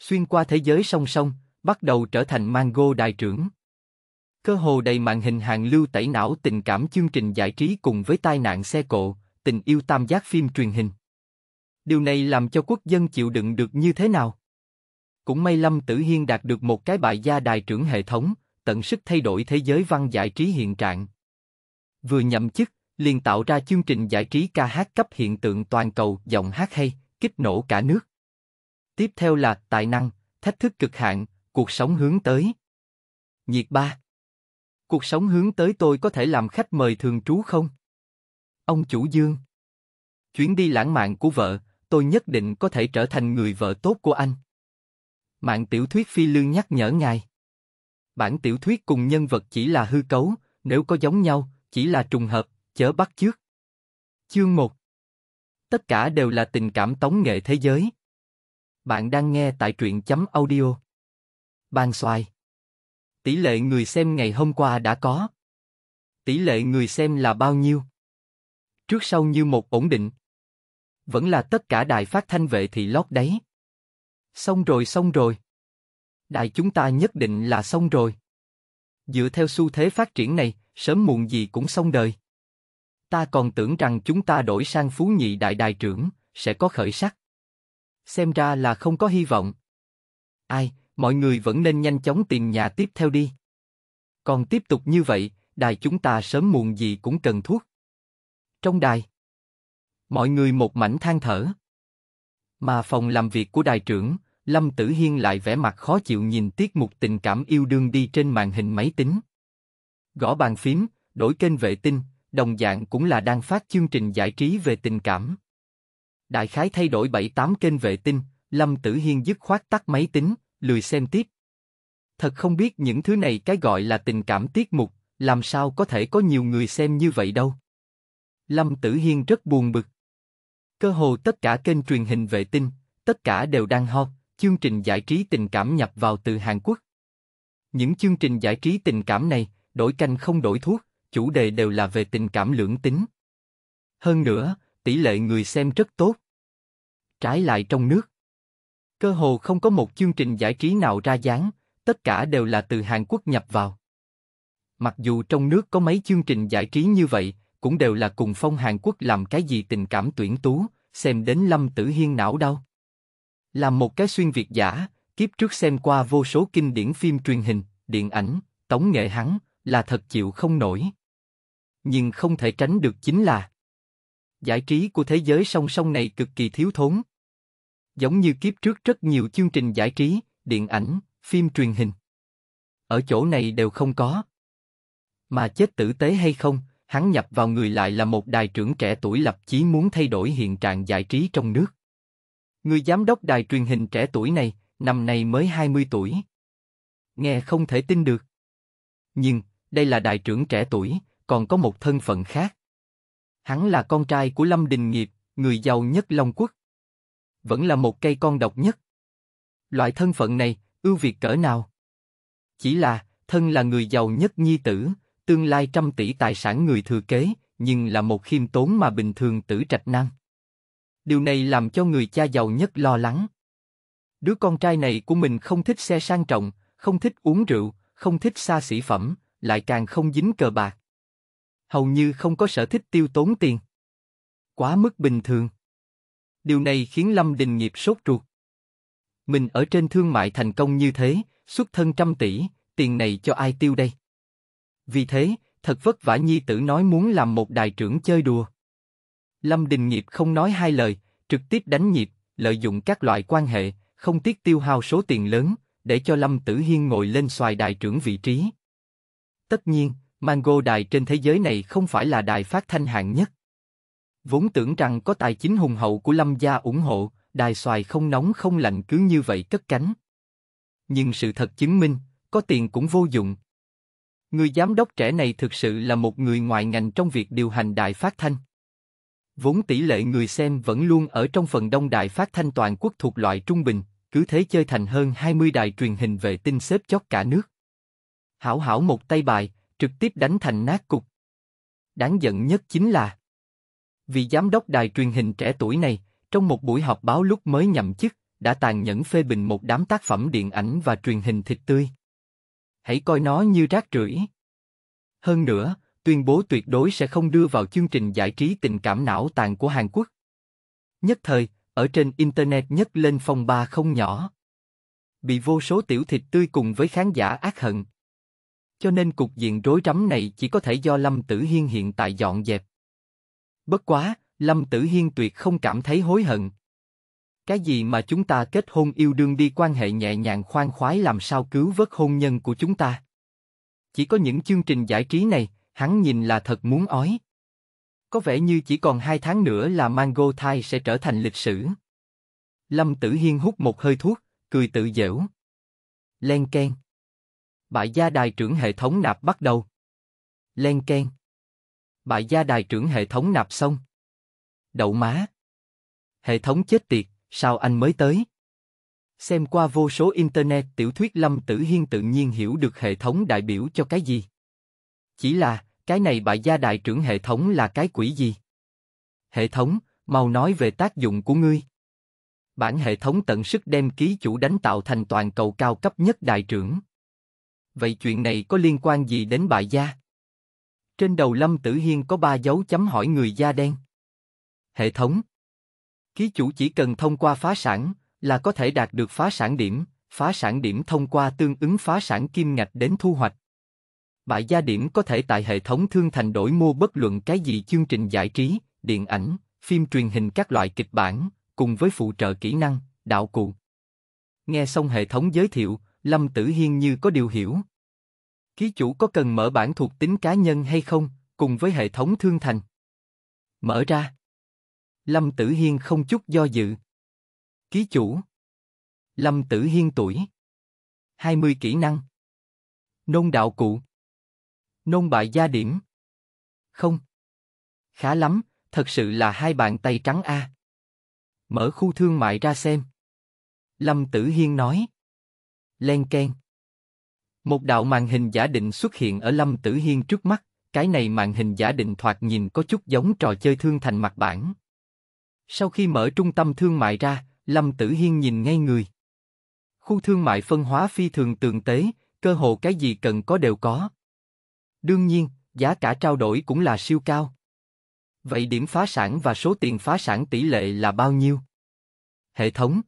xuyên qua thế giới song song, bắt đầu trở thành Mango đại trưởng. Cơ hồ đầy màn hình hàng lưu tẩy não tình cảm chương trình giải trí cùng với tai nạn xe cộ, tình yêu tam giác phim truyền hình. Điều này làm cho quốc dân chịu đựng được như thế nào? Cũng may Lâm Tử Hiên đạt được một cái bại gia đại trưởng hệ thống, tận sức thay đổi thế giới văn giải trí hiện trạng. Vừa nhậm chức, liền tạo ra chương trình giải trí ca hát cấp hiện tượng toàn cầu giọng hát hay, kích nổ cả nước tiếp theo là tài năng, thách thức cực hạn, cuộc sống hướng tới. Nhiệt ba. Cuộc sống hướng tới tôi có thể làm khách mời thường trú không? Ông chủ Dương. Chuyến đi lãng mạn của vợ, tôi nhất định có thể trở thành người vợ tốt của anh. Mạng tiểu thuyết phi lương nhắc nhở ngài. Bản tiểu thuyết cùng nhân vật chỉ là hư cấu, nếu có giống nhau, chỉ là trùng hợp, chớ bắt chước. Chương 1 Tất cả đều là tình cảm tống nghệ thế giới. Bạn đang nghe tại truyện chấm audio. Ban xoài. Tỷ lệ người xem ngày hôm qua đã có. Tỷ lệ người xem là bao nhiêu? Trước sau như một ổn định. Vẫn là tất cả đài phát thanh vệ thì lót đấy. Xong rồi xong rồi. đài chúng ta nhất định là xong rồi. Dựa theo xu thế phát triển này, sớm muộn gì cũng xong đời. Ta còn tưởng rằng chúng ta đổi sang phú nhị đại đài trưởng, sẽ có khởi sắc xem ra là không có hy vọng. Ai, mọi người vẫn nên nhanh chóng tìm nhà tiếp theo đi. Còn tiếp tục như vậy, đài chúng ta sớm muộn gì cũng cần thuốc. Trong đài, mọi người một mảnh than thở. Mà phòng làm việc của đài trưởng, Lâm Tử Hiên lại vẻ mặt khó chịu nhìn tiết mục tình cảm yêu đương đi trên màn hình máy tính. Gõ bàn phím, đổi kênh vệ tinh, đồng dạng cũng là đang phát chương trình giải trí về tình cảm đại khái thay đổi 7-8 kênh vệ tinh, Lâm Tử Hiên dứt khoát tắt máy tính, lười xem tiếp. Thật không biết những thứ này cái gọi là tình cảm tiết mục, làm sao có thể có nhiều người xem như vậy đâu. Lâm Tử Hiên rất buồn bực. Cơ hồ tất cả kênh truyền hình vệ tinh, tất cả đều đang ho. chương trình giải trí tình cảm nhập vào từ Hàn Quốc. Những chương trình giải trí tình cảm này, đổi canh không đổi thuốc, chủ đề đều là về tình cảm lưỡng tính. Hơn nữa, tỷ lệ người xem rất tốt. Trái lại trong nước, cơ hồ không có một chương trình giải trí nào ra dáng, tất cả đều là từ Hàn Quốc nhập vào. Mặc dù trong nước có mấy chương trình giải trí như vậy, cũng đều là cùng phong Hàn Quốc làm cái gì tình cảm tuyển tú, xem đến Lâm Tử Hiên não đau. Làm một cái xuyên việt giả, kiếp trước xem qua vô số kinh điển phim truyền hình, điện ảnh, tống nghệ hắn, là thật chịu không nổi. Nhưng không thể tránh được chính là Giải trí của thế giới song song này cực kỳ thiếu thốn. Giống như kiếp trước rất nhiều chương trình giải trí, điện ảnh, phim truyền hình. Ở chỗ này đều không có. Mà chết tử tế hay không, hắn nhập vào người lại là một đài trưởng trẻ tuổi lập chí muốn thay đổi hiện trạng giải trí trong nước. Người giám đốc đài truyền hình trẻ tuổi này, năm nay mới 20 tuổi. Nghe không thể tin được. Nhưng, đây là đài trưởng trẻ tuổi, còn có một thân phận khác. Hắn là con trai của Lâm Đình Nghiệp, người giàu nhất Long Quốc. Vẫn là một cây con độc nhất. Loại thân phận này, ưu việt cỡ nào? Chỉ là, thân là người giàu nhất nhi tử, tương lai trăm tỷ tài sản người thừa kế, nhưng là một khiêm tốn mà bình thường tử trạch năng Điều này làm cho người cha giàu nhất lo lắng. Đứa con trai này của mình không thích xe sang trọng, không thích uống rượu, không thích xa xỉ phẩm, lại càng không dính cờ bạc hầu như không có sở thích tiêu tốn tiền. Quá mức bình thường. Điều này khiến Lâm Đình Nghiệp sốt ruột. Mình ở trên thương mại thành công như thế, xuất thân trăm tỷ, tiền này cho ai tiêu đây? Vì thế, thật vất vả nhi tử nói muốn làm một đại trưởng chơi đùa. Lâm Đình Nghiệp không nói hai lời, trực tiếp đánh nhịp, lợi dụng các loại quan hệ, không tiếc tiêu hao số tiền lớn, để cho Lâm Tử Hiên ngồi lên xoài đại trưởng vị trí. Tất nhiên, Mango Đài trên thế giới này không phải là đài phát thanh hạng nhất. Vốn tưởng rằng có tài chính hùng hậu của Lâm gia ủng hộ, đài xoài không nóng không lạnh cứ như vậy cất cánh. Nhưng sự thật chứng minh, có tiền cũng vô dụng. Người giám đốc trẻ này thực sự là một người ngoại ngành trong việc điều hành đài phát thanh. Vốn tỷ lệ người xem vẫn luôn ở trong phần đông đài phát thanh toàn quốc thuộc loại trung bình, cứ thế chơi thành hơn 20 đài truyền hình vệ tinh xếp chót cả nước. Hảo hảo một tay bài, trực tiếp đánh thành nát cục. Đáng giận nhất chính là vì giám đốc đài truyền hình trẻ tuổi này, trong một buổi họp báo lúc mới nhậm chức, đã tàn nhẫn phê bình một đám tác phẩm điện ảnh và truyền hình thịt tươi. Hãy coi nó như rác rưởi. Hơn nữa, tuyên bố tuyệt đối sẽ không đưa vào chương trình giải trí tình cảm não tàn của Hàn Quốc. Nhất thời, ở trên Internet nhất lên phong ba không nhỏ. Bị vô số tiểu thịt tươi cùng với khán giả ác hận cho nên cục diện rối rắm này chỉ có thể do Lâm Tử Hiên hiện tại dọn dẹp. Bất quá, Lâm Tử Hiên tuyệt không cảm thấy hối hận. Cái gì mà chúng ta kết hôn yêu đương đi quan hệ nhẹ nhàng khoan khoái làm sao cứu vớt hôn nhân của chúng ta? Chỉ có những chương trình giải trí này, hắn nhìn là thật muốn ói. Có vẻ như chỉ còn hai tháng nữa là Mango Thai sẽ trở thành lịch sử. Lâm Tử Hiên hút một hơi thuốc, cười tự giễu. Len keng. Bại gia đài trưởng hệ thống nạp bắt đầu. Len keng. Bại gia đài trưởng hệ thống nạp xong. Đậu má. Hệ thống chết tiệt, sao anh mới tới? Xem qua vô số internet tiểu thuyết Lâm Tử Hiên tự nhiên hiểu được hệ thống đại biểu cho cái gì. Chỉ là, cái này bại gia đại trưởng hệ thống là cái quỷ gì? Hệ thống, mau nói về tác dụng của ngươi. Bản hệ thống tận sức đem ký chủ đánh tạo thành toàn cầu cao cấp nhất đại trưởng vậy chuyện này có liên quan gì đến bại gia? Trên đầu Lâm Tử Hiên có ba dấu chấm hỏi người da đen. Hệ thống Ký chủ chỉ cần thông qua phá sản là có thể đạt được phá sản điểm, phá sản điểm thông qua tương ứng phá sản kim ngạch đến thu hoạch. Bại gia điểm có thể tại hệ thống thương thành đổi mua bất luận cái gì chương trình giải trí, điện ảnh, phim truyền hình các loại kịch bản, cùng với phụ trợ kỹ năng, đạo cụ. Nghe xong hệ thống giới thiệu, Lâm Tử Hiên như có điều hiểu, Ký chủ có cần mở bản thuộc tính cá nhân hay không, cùng với hệ thống thương thành? Mở ra. Lâm Tử Hiên không chút do dự. Ký chủ. Lâm Tử Hiên tuổi. 20 kỹ năng. Nôn đạo cụ. Nôn bại gia điểm. Không. Khá lắm, thật sự là hai bàn tay trắng a. Mở khu thương mại ra xem. Lâm Tử Hiên nói. Len keng. Một đạo màn hình giả định xuất hiện ở Lâm Tử Hiên trước mắt, cái này màn hình giả định thoạt nhìn có chút giống trò chơi thương thành mặt bản. Sau khi mở trung tâm thương mại ra, Lâm Tử Hiên nhìn ngay người. Khu thương mại phân hóa phi thường tường tế, cơ hồ cái gì cần có đều có. Đương nhiên, giá cả trao đổi cũng là siêu cao. Vậy điểm phá sản và số tiền phá sản tỷ lệ là bao nhiêu? Hệ thống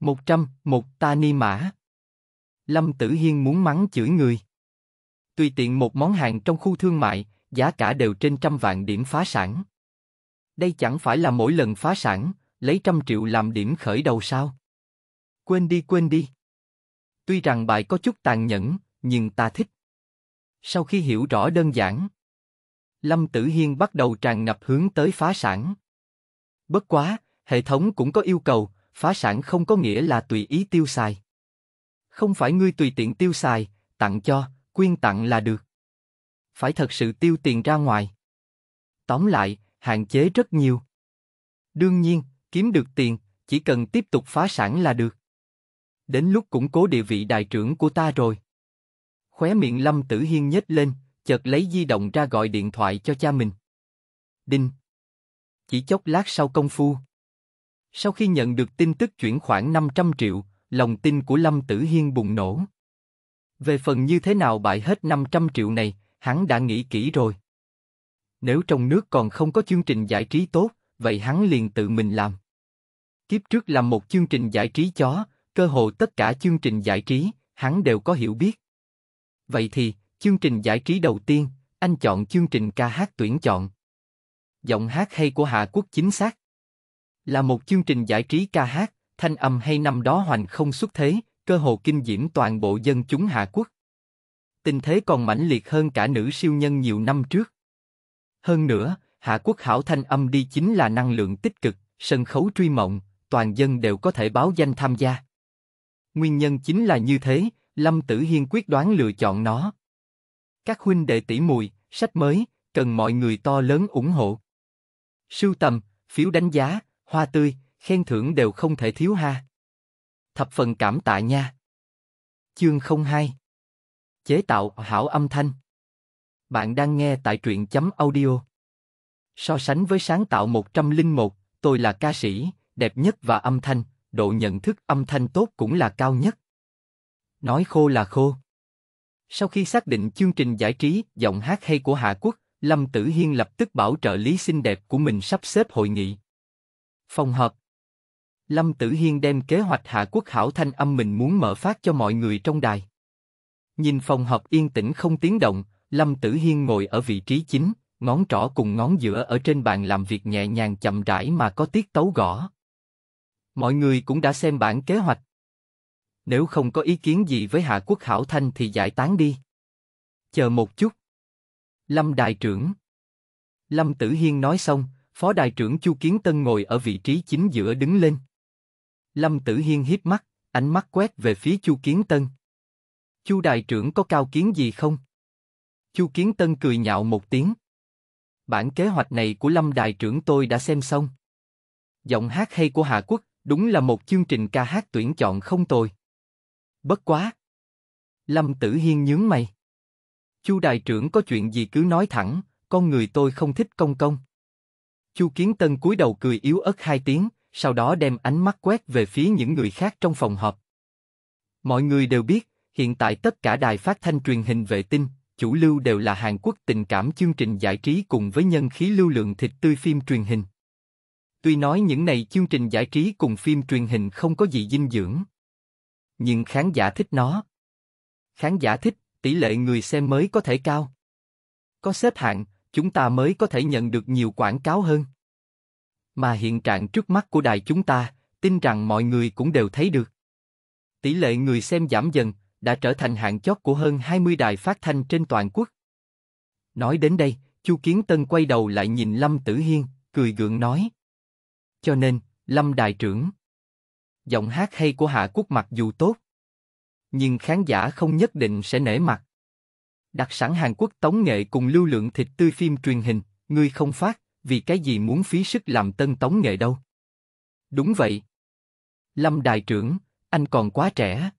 100, một ta ni mã Lâm Tử Hiên muốn mắng chửi người. Tùy tiện một món hàng trong khu thương mại, giá cả đều trên trăm vạn điểm phá sản. Đây chẳng phải là mỗi lần phá sản, lấy trăm triệu làm điểm khởi đầu sao? Quên đi quên đi. Tuy rằng bài có chút tàn nhẫn, nhưng ta thích. Sau khi hiểu rõ đơn giản, Lâm Tử Hiên bắt đầu tràn ngập hướng tới phá sản. Bất quá, hệ thống cũng có yêu cầu, phá sản không có nghĩa là tùy ý tiêu xài không phải ngươi tùy tiện tiêu xài, tặng cho, quyên tặng là được. Phải thật sự tiêu tiền ra ngoài. Tóm lại, hạn chế rất nhiều. Đương nhiên, kiếm được tiền, chỉ cần tiếp tục phá sản là được. Đến lúc củng cố địa vị đại trưởng của ta rồi. Khóe miệng Lâm Tử Hiên nhếch lên, chợt lấy di động ra gọi điện thoại cho cha mình. Đinh. Chỉ chốc lát sau công phu. Sau khi nhận được tin tức chuyển khoản 500 triệu, lòng tin của Lâm Tử Hiên bùng nổ. Về phần như thế nào bại hết 500 triệu này, hắn đã nghĩ kỹ rồi. Nếu trong nước còn không có chương trình giải trí tốt, vậy hắn liền tự mình làm. Kiếp trước làm một chương trình giải trí chó, cơ hồ tất cả chương trình giải trí, hắn đều có hiểu biết. Vậy thì, chương trình giải trí đầu tiên, anh chọn chương trình ca hát tuyển chọn. Giọng hát hay của Hạ Quốc chính xác. Là một chương trình giải trí ca hát, thanh âm hay năm đó hoành không xuất thế, cơ hồ kinh diễm toàn bộ dân chúng Hạ Quốc. Tình thế còn mãnh liệt hơn cả nữ siêu nhân nhiều năm trước. Hơn nữa, Hạ Quốc hảo thanh âm đi chính là năng lượng tích cực, sân khấu truy mộng, toàn dân đều có thể báo danh tham gia. Nguyên nhân chính là như thế, Lâm Tử Hiên quyết đoán lựa chọn nó. Các huynh đệ tỷ mùi, sách mới, cần mọi người to lớn ủng hộ. Sưu tầm, phiếu đánh giá, hoa tươi, Khen thưởng đều không thể thiếu ha. Thập phần cảm tạ nha. Chương 02 Chế tạo hảo âm thanh Bạn đang nghe tại truyện chấm audio So sánh với sáng tạo 101, tôi là ca sĩ, đẹp nhất và âm thanh, độ nhận thức âm thanh tốt cũng là cao nhất. Nói khô là khô. Sau khi xác định chương trình giải trí, giọng hát hay của Hạ Quốc, Lâm Tử Hiên lập tức bảo trợ lý xinh đẹp của mình sắp xếp hội nghị. Phòng họp, Lâm Tử Hiên đem kế hoạch hạ quốc hảo thanh âm mình muốn mở phát cho mọi người trong đài. Nhìn phòng họp yên tĩnh không tiếng động, Lâm Tử Hiên ngồi ở vị trí chính, ngón trỏ cùng ngón giữa ở trên bàn làm việc nhẹ nhàng chậm rãi mà có tiết tấu gõ. Mọi người cũng đã xem bản kế hoạch. Nếu không có ý kiến gì với Hạ Quốc Hảo Thanh thì giải tán đi. Chờ một chút. Lâm Đại trưởng Lâm Tử Hiên nói xong, Phó Đại trưởng Chu Kiến Tân ngồi ở vị trí chính giữa đứng lên. Lâm Tử Hiên hiếp mắt, ánh mắt quét về phía Chu Kiến Tân. Chu đại trưởng có cao kiến gì không? Chu Kiến Tân cười nhạo một tiếng. Bản kế hoạch này của Lâm đại trưởng tôi đã xem xong. Giọng hát hay của Hạ Quốc, đúng là một chương trình ca hát tuyển chọn không tồi. Bất quá. Lâm Tử Hiên nhướng mày. Chu đại trưởng có chuyện gì cứ nói thẳng, con người tôi không thích công công. Chu Kiến Tân cúi đầu cười yếu ớt hai tiếng, sau đó đem ánh mắt quét về phía những người khác trong phòng họp. Mọi người đều biết, hiện tại tất cả đài phát thanh truyền hình vệ tinh, chủ lưu đều là Hàn Quốc tình cảm chương trình giải trí cùng với nhân khí lưu lượng thịt tươi phim truyền hình. Tuy nói những này chương trình giải trí cùng phim truyền hình không có gì dinh dưỡng, nhưng khán giả thích nó. Khán giả thích, tỷ lệ người xem mới có thể cao. Có xếp hạng, chúng ta mới có thể nhận được nhiều quảng cáo hơn. Mà hiện trạng trước mắt của đài chúng ta, tin rằng mọi người cũng đều thấy được. Tỷ lệ người xem giảm dần, đã trở thành hạng chót của hơn 20 đài phát thanh trên toàn quốc. Nói đến đây, Chu Kiến Tân quay đầu lại nhìn Lâm Tử Hiên, cười gượng nói. Cho nên, Lâm Đại trưởng. Giọng hát hay của Hạ Quốc mặc dù tốt, nhưng khán giả không nhất định sẽ nể mặt. Đặc sản Hàn Quốc tống nghệ cùng lưu lượng thịt tươi phim truyền hình, người không phát, vì cái gì muốn phí sức làm tân tống nghệ đâu. Đúng vậy. Lâm đại trưởng, anh còn quá trẻ.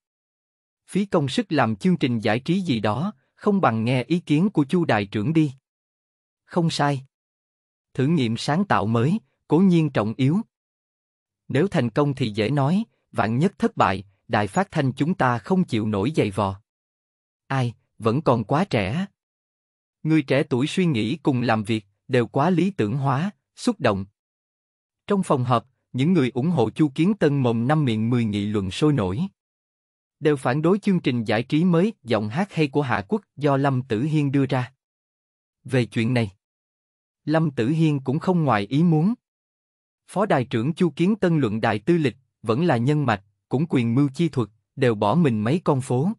Phí công sức làm chương trình giải trí gì đó, không bằng nghe ý kiến của chu đại trưởng đi. Không sai. Thử nghiệm sáng tạo mới, cố nhiên trọng yếu. Nếu thành công thì dễ nói, vạn nhất thất bại, đài phát thanh chúng ta không chịu nổi dày vò. Ai, vẫn còn quá trẻ. Người trẻ tuổi suy nghĩ cùng làm việc, đều quá lý tưởng hóa, xúc động. Trong phòng họp, những người ủng hộ Chu Kiến Tân mồm năm miệng mười nghị luận sôi nổi. Đều phản đối chương trình giải trí mới giọng hát hay của Hạ Quốc do Lâm Tử Hiên đưa ra. Về chuyện này, Lâm Tử Hiên cũng không ngoài ý muốn. Phó Đài trưởng Chu Kiến Tân luận đại tư lịch, vẫn là nhân mạch, cũng quyền mưu chi thuật, đều bỏ mình mấy con phố.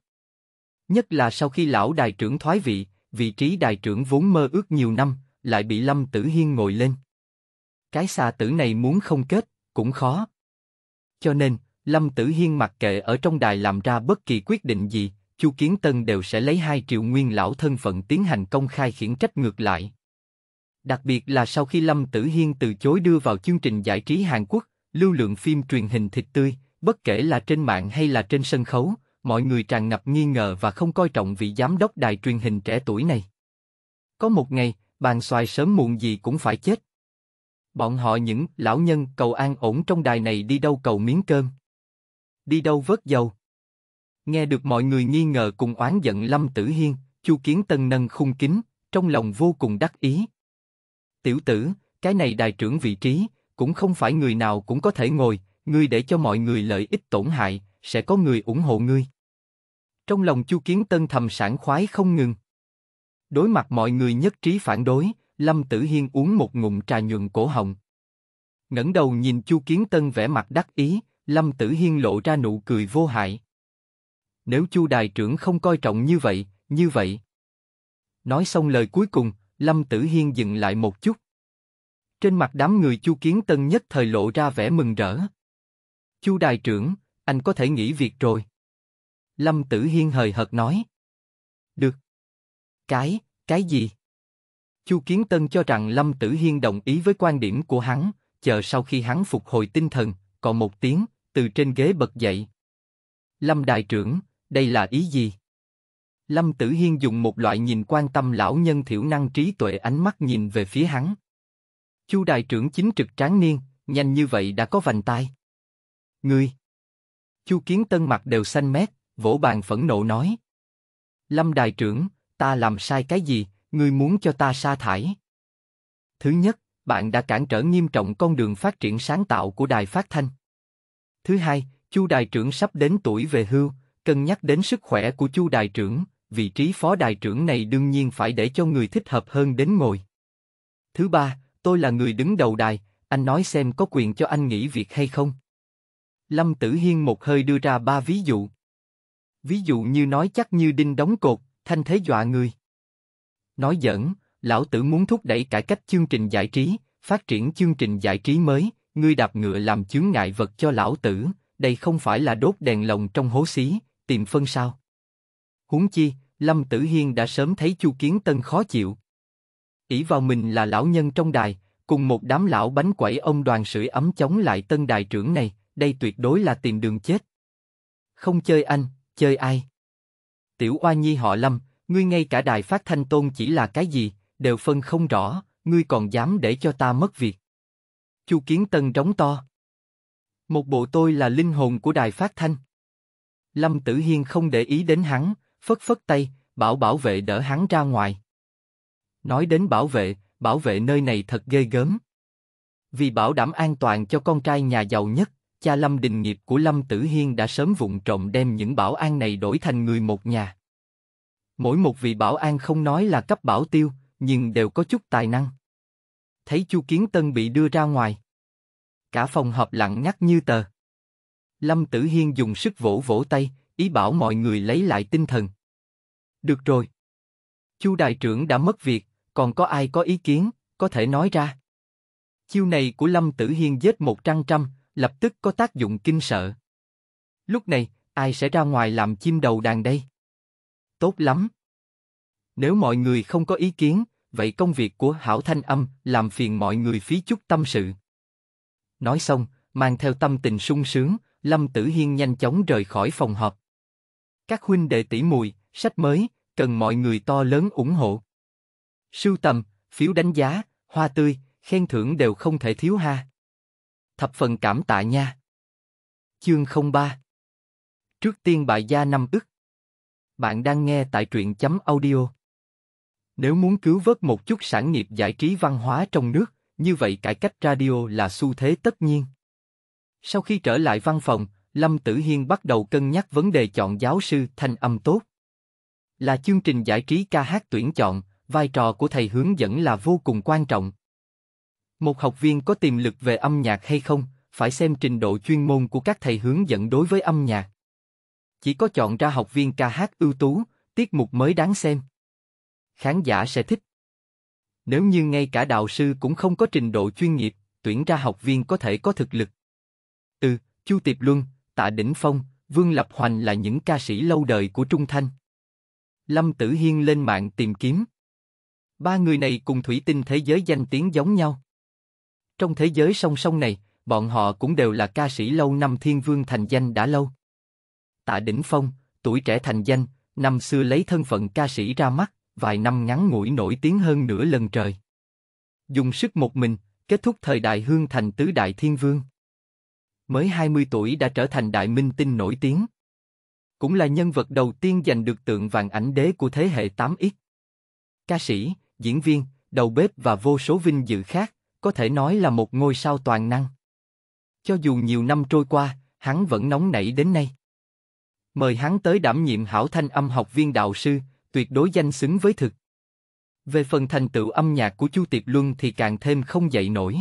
Nhất là sau khi lão đại trưởng thoái vị, vị trí đại trưởng vốn mơ ước nhiều năm, lại bị Lâm Tử Hiên ngồi lên. Cái xà tử này muốn không kết, cũng khó. Cho nên, Lâm Tử Hiên mặc kệ ở trong đài làm ra bất kỳ quyết định gì, Chu Kiến Tân đều sẽ lấy hai triệu nguyên lão thân phận tiến hành công khai khiển trách ngược lại. Đặc biệt là sau khi Lâm Tử Hiên từ chối đưa vào chương trình giải trí Hàn Quốc, lưu lượng phim truyền hình thịt tươi, bất kể là trên mạng hay là trên sân khấu, mọi người tràn ngập nghi ngờ và không coi trọng vị giám đốc đài truyền hình trẻ tuổi này. Có một ngày, bàn xoài sớm muộn gì cũng phải chết. Bọn họ những lão nhân cầu an ổn trong đài này đi đâu cầu miếng cơm? Đi đâu vớt dầu? Nghe được mọi người nghi ngờ cùng oán giận Lâm Tử Hiên, Chu Kiến Tân nâng khung kính, trong lòng vô cùng đắc ý. Tiểu tử, cái này đài trưởng vị trí, cũng không phải người nào cũng có thể ngồi, ngươi để cho mọi người lợi ích tổn hại, sẽ có người ủng hộ ngươi. Trong lòng Chu Kiến Tân thầm sản khoái không ngừng. Đối mặt mọi người nhất trí phản đối, Lâm Tử Hiên uống một ngụm trà nhuận cổ họng. ngẩng đầu nhìn Chu Kiến Tân vẻ mặt đắc ý, Lâm Tử Hiên lộ ra nụ cười vô hại. Nếu Chu Đài trưởng không coi trọng như vậy, như vậy. Nói xong lời cuối cùng, Lâm Tử Hiên dừng lại một chút. Trên mặt đám người Chu Kiến Tân nhất thời lộ ra vẻ mừng rỡ. Chu Đài trưởng, anh có thể nghỉ việc rồi. Lâm Tử Hiên hời hợt nói. Được, cái, cái gì? Chu Kiến Tân cho rằng Lâm Tử Hiên đồng ý với quan điểm của hắn, chờ sau khi hắn phục hồi tinh thần, còn một tiếng, từ trên ghế bật dậy. Lâm Đại trưởng, đây là ý gì? Lâm Tử Hiên dùng một loại nhìn quan tâm lão nhân thiểu năng trí tuệ ánh mắt nhìn về phía hắn. Chu Đại trưởng chính trực tráng niên, nhanh như vậy đã có vành tai. Ngươi! Chu Kiến Tân mặt đều xanh mét, vỗ bàn phẫn nộ nói. Lâm Đại trưởng, ta làm sai cái gì, ngươi muốn cho ta sa thải. Thứ nhất, bạn đã cản trở nghiêm trọng con đường phát triển sáng tạo của đài phát thanh. Thứ hai, Chu đài trưởng sắp đến tuổi về hưu, cân nhắc đến sức khỏe của Chu đài trưởng, vị trí phó đài trưởng này đương nhiên phải để cho người thích hợp hơn đến ngồi. Thứ ba, tôi là người đứng đầu đài, anh nói xem có quyền cho anh nghỉ việc hay không. Lâm Tử Hiên một hơi đưa ra ba ví dụ. Ví dụ như nói chắc như đinh đóng cột, thanh thế dọa người. Nói giỡn, lão tử muốn thúc đẩy cải cách chương trình giải trí, phát triển chương trình giải trí mới, ngươi đạp ngựa làm chướng ngại vật cho lão tử, đây không phải là đốt đèn lồng trong hố xí, tìm phân sao. Huống chi, Lâm Tử Hiên đã sớm thấy Chu Kiến Tân khó chịu. ỷ vào mình là lão nhân trong đài, cùng một đám lão bánh quẩy ông đoàn sưởi ấm chống lại tân đài trưởng này, đây tuyệt đối là tìm đường chết. Không chơi anh, chơi ai? Tiểu Oa Nhi họ Lâm, ngươi ngay cả đài phát thanh tôn chỉ là cái gì, đều phân không rõ, ngươi còn dám để cho ta mất việc. Chu Kiến Tân trống to. Một bộ tôi là linh hồn của đài phát thanh. Lâm Tử Hiên không để ý đến hắn, phất phất tay, bảo bảo vệ đỡ hắn ra ngoài. Nói đến bảo vệ, bảo vệ nơi này thật ghê gớm. Vì bảo đảm an toàn cho con trai nhà giàu nhất, cha Lâm Đình nghiệp của Lâm Tử Hiên đã sớm vụng trộm đem những bảo an này đổi thành người một nhà. Mỗi một vị bảo an không nói là cấp bảo tiêu, nhưng đều có chút tài năng. Thấy Chu Kiến Tân bị đưa ra ngoài. Cả phòng họp lặng ngắt như tờ. Lâm Tử Hiên dùng sức vỗ vỗ tay, ý bảo mọi người lấy lại tinh thần. Được rồi. Chu đại trưởng đã mất việc, còn có ai có ý kiến, có thể nói ra. Chiêu này của Lâm Tử Hiên giết một trăng trăm, lập tức có tác dụng kinh sợ. Lúc này, ai sẽ ra ngoài làm chim đầu đàn đây? Tốt lắm. Nếu mọi người không có ý kiến, vậy công việc của Hảo Thanh Âm làm phiền mọi người phí chút tâm sự. Nói xong, mang theo tâm tình sung sướng, Lâm Tử Hiên nhanh chóng rời khỏi phòng họp. Các huynh đệ tỷ mùi, sách mới, cần mọi người to lớn ủng hộ. Sưu tầm, phiếu đánh giá, hoa tươi, khen thưởng đều không thể thiếu ha thập phần cảm tạ nha. Chương 03 Trước tiên bại gia năm ức. Bạn đang nghe tại truyện chấm audio. Nếu muốn cứu vớt một chút sản nghiệp giải trí văn hóa trong nước, như vậy cải cách radio là xu thế tất nhiên. Sau khi trở lại văn phòng, Lâm Tử Hiên bắt đầu cân nhắc vấn đề chọn giáo sư thanh âm tốt. Là chương trình giải trí ca hát tuyển chọn, vai trò của thầy hướng dẫn là vô cùng quan trọng. Một học viên có tiềm lực về âm nhạc hay không, phải xem trình độ chuyên môn của các thầy hướng dẫn đối với âm nhạc. Chỉ có chọn ra học viên ca hát ưu tú, tiết mục mới đáng xem. Khán giả sẽ thích. Nếu như ngay cả đạo sư cũng không có trình độ chuyên nghiệp, tuyển ra học viên có thể có thực lực. từ Chu Tiệp Luân, Tạ Đỉnh Phong, Vương Lập Hoành là những ca sĩ lâu đời của Trung Thanh. Lâm Tử Hiên lên mạng tìm kiếm. Ba người này cùng thủy tinh thế giới danh tiếng giống nhau. Trong thế giới song song này, bọn họ cũng đều là ca sĩ lâu năm thiên vương thành danh đã lâu. Tạ Đỉnh Phong, tuổi trẻ thành danh, năm xưa lấy thân phận ca sĩ ra mắt, vài năm ngắn ngủi nổi tiếng hơn nửa lần trời. Dùng sức một mình, kết thúc thời đại hương thành tứ đại thiên vương. Mới 20 tuổi đã trở thành đại minh tinh nổi tiếng. Cũng là nhân vật đầu tiên giành được tượng vàng ảnh đế của thế hệ 8X. Ca sĩ, diễn viên, đầu bếp và vô số vinh dự khác, có thể nói là một ngôi sao toàn năng. Cho dù nhiều năm trôi qua, hắn vẫn nóng nảy đến nay. Mời hắn tới đảm nhiệm hảo thanh âm học viên đạo sư, tuyệt đối danh xứng với thực. Về phần thành tựu âm nhạc của Chu Tiệp Luân thì càng thêm không dậy nổi.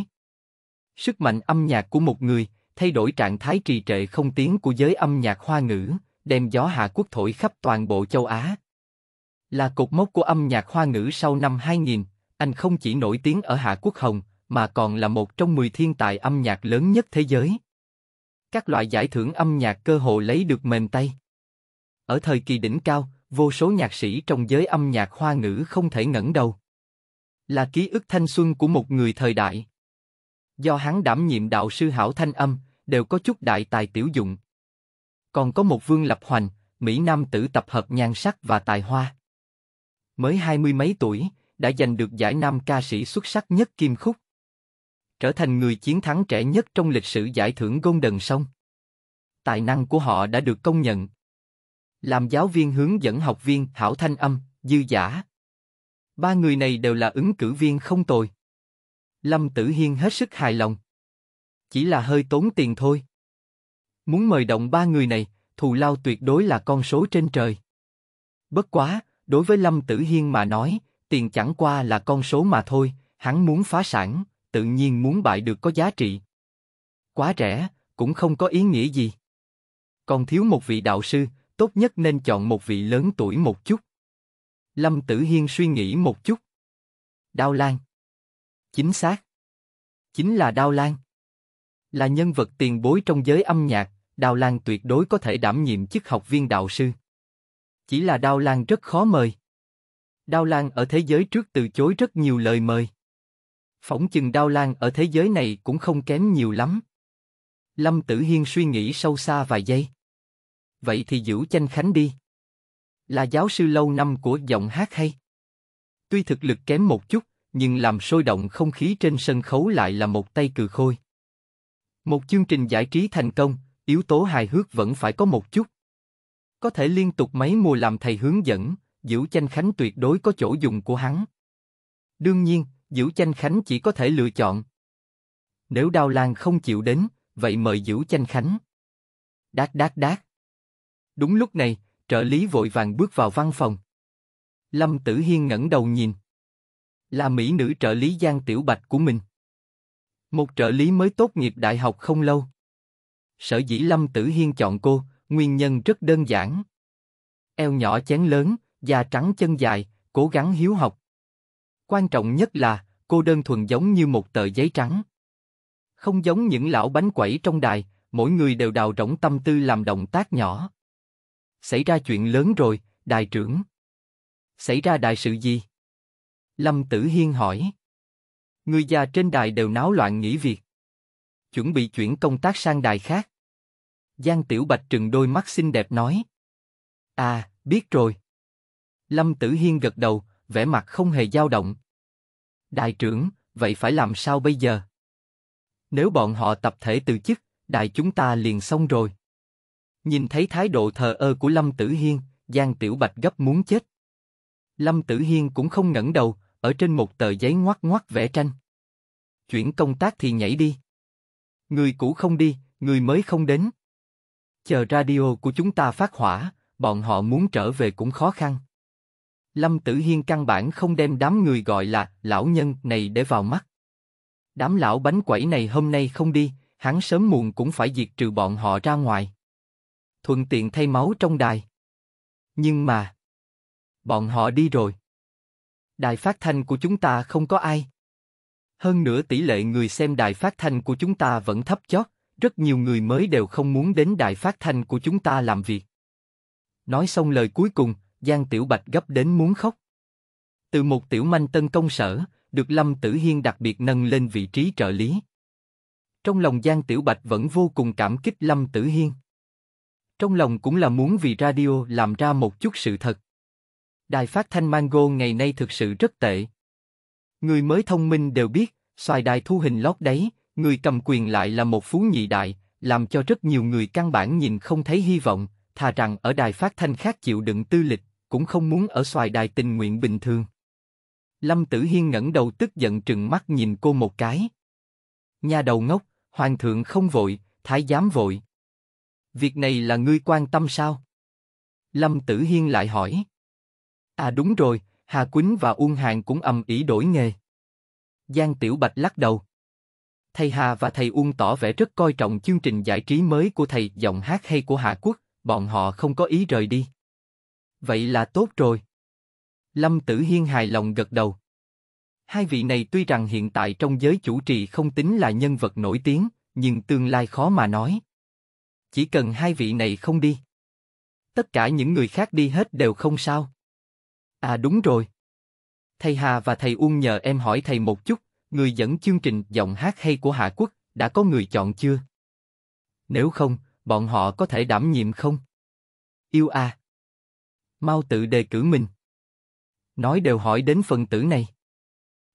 Sức mạnh âm nhạc của một người, thay đổi trạng thái trì trệ không tiếng của giới âm nhạc hoa ngữ, đem gió hạ quốc thổi khắp toàn bộ châu Á. Là cột mốc của âm nhạc hoa ngữ sau năm 2000, anh không chỉ nổi tiếng ở Hạ Quốc Hồng, mà còn là một trong 10 thiên tài âm nhạc lớn nhất thế giới. Các loại giải thưởng âm nhạc cơ hội lấy được mềm tay. Ở thời kỳ đỉnh cao, vô số nhạc sĩ trong giới âm nhạc hoa ngữ không thể ngẩng đầu. Là ký ức thanh xuân của một người thời đại. Do hắn đảm nhiệm đạo sư hảo thanh âm, đều có chút đại tài tiểu dụng. Còn có một vương lập hoành, Mỹ Nam tử tập hợp nhan sắc và tài hoa. Mới hai mươi mấy tuổi, đã giành được giải nam ca sĩ xuất sắc nhất Kim Khúc trở thành người chiến thắng trẻ nhất trong lịch sử giải thưởng Golden Song. Tài năng của họ đã được công nhận. Làm giáo viên hướng dẫn học viên hảo thanh âm, dư giả. Ba người này đều là ứng cử viên không tồi. Lâm Tử Hiên hết sức hài lòng. Chỉ là hơi tốn tiền thôi. Muốn mời động ba người này, thù lao tuyệt đối là con số trên trời. Bất quá, đối với Lâm Tử Hiên mà nói, tiền chẳng qua là con số mà thôi, hắn muốn phá sản, tự nhiên muốn bại được có giá trị. Quá rẻ, cũng không có ý nghĩa gì. Còn thiếu một vị đạo sư, tốt nhất nên chọn một vị lớn tuổi một chút. Lâm Tử Hiên suy nghĩ một chút. Đao Lan. Chính xác. Chính là Đao Lan. Là nhân vật tiền bối trong giới âm nhạc, Đao Lan tuyệt đối có thể đảm nhiệm chức học viên đạo sư. Chỉ là Đao Lan rất khó mời. Đao Lan ở thế giới trước từ chối rất nhiều lời mời. Phỏng chừng Đao Lan ở thế giới này cũng không kém nhiều lắm. Lâm Tử Hiên suy nghĩ sâu xa vài giây. Vậy thì giữ tranh Khánh đi. Là giáo sư lâu năm của giọng hát hay? Tuy thực lực kém một chút, nhưng làm sôi động không khí trên sân khấu lại là một tay cừ khôi. Một chương trình giải trí thành công, yếu tố hài hước vẫn phải có một chút. Có thể liên tục mấy mùa làm thầy hướng dẫn, giữ tranh Khánh tuyệt đối có chỗ dùng của hắn. Đương nhiên, Dữ Chanh Khánh chỉ có thể lựa chọn. Nếu Đao Lan không chịu đến, vậy mời Dữ Chanh Khánh. Đát đát đát. Đúng lúc này, trợ lý vội vàng bước vào văn phòng. Lâm Tử Hiên ngẩng đầu nhìn. Là mỹ nữ trợ lý Giang Tiểu Bạch của mình. Một trợ lý mới tốt nghiệp đại học không lâu. Sở dĩ Lâm Tử Hiên chọn cô, nguyên nhân rất đơn giản. Eo nhỏ chén lớn, da trắng chân dài, cố gắng hiếu học. Quan trọng nhất là, cô đơn thuần giống như một tờ giấy trắng. Không giống những lão bánh quẩy trong đài, mỗi người đều đào rỗng tâm tư làm động tác nhỏ. Xảy ra chuyện lớn rồi, đại trưởng. Xảy ra đại sự gì? Lâm Tử Hiên hỏi. Người già trên đài đều náo loạn nghỉ việc. Chuẩn bị chuyển công tác sang đài khác. Giang Tiểu Bạch trừng đôi mắt xinh đẹp nói. À, biết rồi. Lâm Tử Hiên gật đầu, vẻ mặt không hề dao động, Đại trưởng, vậy phải làm sao bây giờ? Nếu bọn họ tập thể từ chức, đại chúng ta liền xong rồi. Nhìn thấy thái độ thờ ơ của Lâm Tử Hiên, Giang Tiểu Bạch gấp muốn chết. Lâm Tử Hiên cũng không ngẩng đầu, ở trên một tờ giấy ngoắt ngoắt vẽ tranh. Chuyển công tác thì nhảy đi. Người cũ không đi, người mới không đến. Chờ radio của chúng ta phát hỏa, bọn họ muốn trở về cũng khó khăn. Lâm Tử Hiên căn bản không đem đám người gọi là lão nhân này để vào mắt. Đám lão bánh quẩy này hôm nay không đi, hắn sớm muộn cũng phải diệt trừ bọn họ ra ngoài. Thuận tiện thay máu trong đài. Nhưng mà... Bọn họ đi rồi. Đài phát thanh của chúng ta không có ai. Hơn nữa tỷ lệ người xem đài phát thanh của chúng ta vẫn thấp chót, rất nhiều người mới đều không muốn đến đài phát thanh của chúng ta làm việc. Nói xong lời cuối cùng, Giang Tiểu Bạch gấp đến muốn khóc. Từ một tiểu manh tân công sở, được Lâm Tử Hiên đặc biệt nâng lên vị trí trợ lý. Trong lòng Giang Tiểu Bạch vẫn vô cùng cảm kích Lâm Tử Hiên. Trong lòng cũng là muốn vì radio làm ra một chút sự thật. Đài phát thanh Mango ngày nay thực sự rất tệ. Người mới thông minh đều biết, xoài đài thu hình lót đấy, người cầm quyền lại là một phú nhị đại, làm cho rất nhiều người căn bản nhìn không thấy hy vọng, thà rằng ở đài phát thanh khác chịu đựng tư lịch, cũng không muốn ở xoài đài tình nguyện bình thường. Lâm Tử Hiên ngẩng đầu tức giận trừng mắt nhìn cô một cái. Nhà đầu ngốc, hoàng thượng không vội, thái giám vội. Việc này là ngươi quan tâm sao? Lâm Tử Hiên lại hỏi. À đúng rồi, Hà Quýnh và Uông Hàng cũng âm ý đổi nghề. Giang Tiểu Bạch lắc đầu. Thầy Hà và thầy Uông tỏ vẻ rất coi trọng chương trình giải trí mới của thầy giọng hát hay của Hạ Quốc, bọn họ không có ý rời đi. Vậy là tốt rồi. Lâm Tử Hiên hài lòng gật đầu. Hai vị này tuy rằng hiện tại trong giới chủ trì không tính là nhân vật nổi tiếng, nhưng tương lai khó mà nói. Chỉ cần hai vị này không đi. Tất cả những người khác đi hết đều không sao. À đúng rồi. Thầy Hà và thầy Uông nhờ em hỏi thầy một chút, người dẫn chương trình giọng hát hay của Hạ Quốc, đã có người chọn chưa? Nếu không, bọn họ có thể đảm nhiệm không? Yêu à! mau tự đề cử mình. Nói đều hỏi đến phần tử này.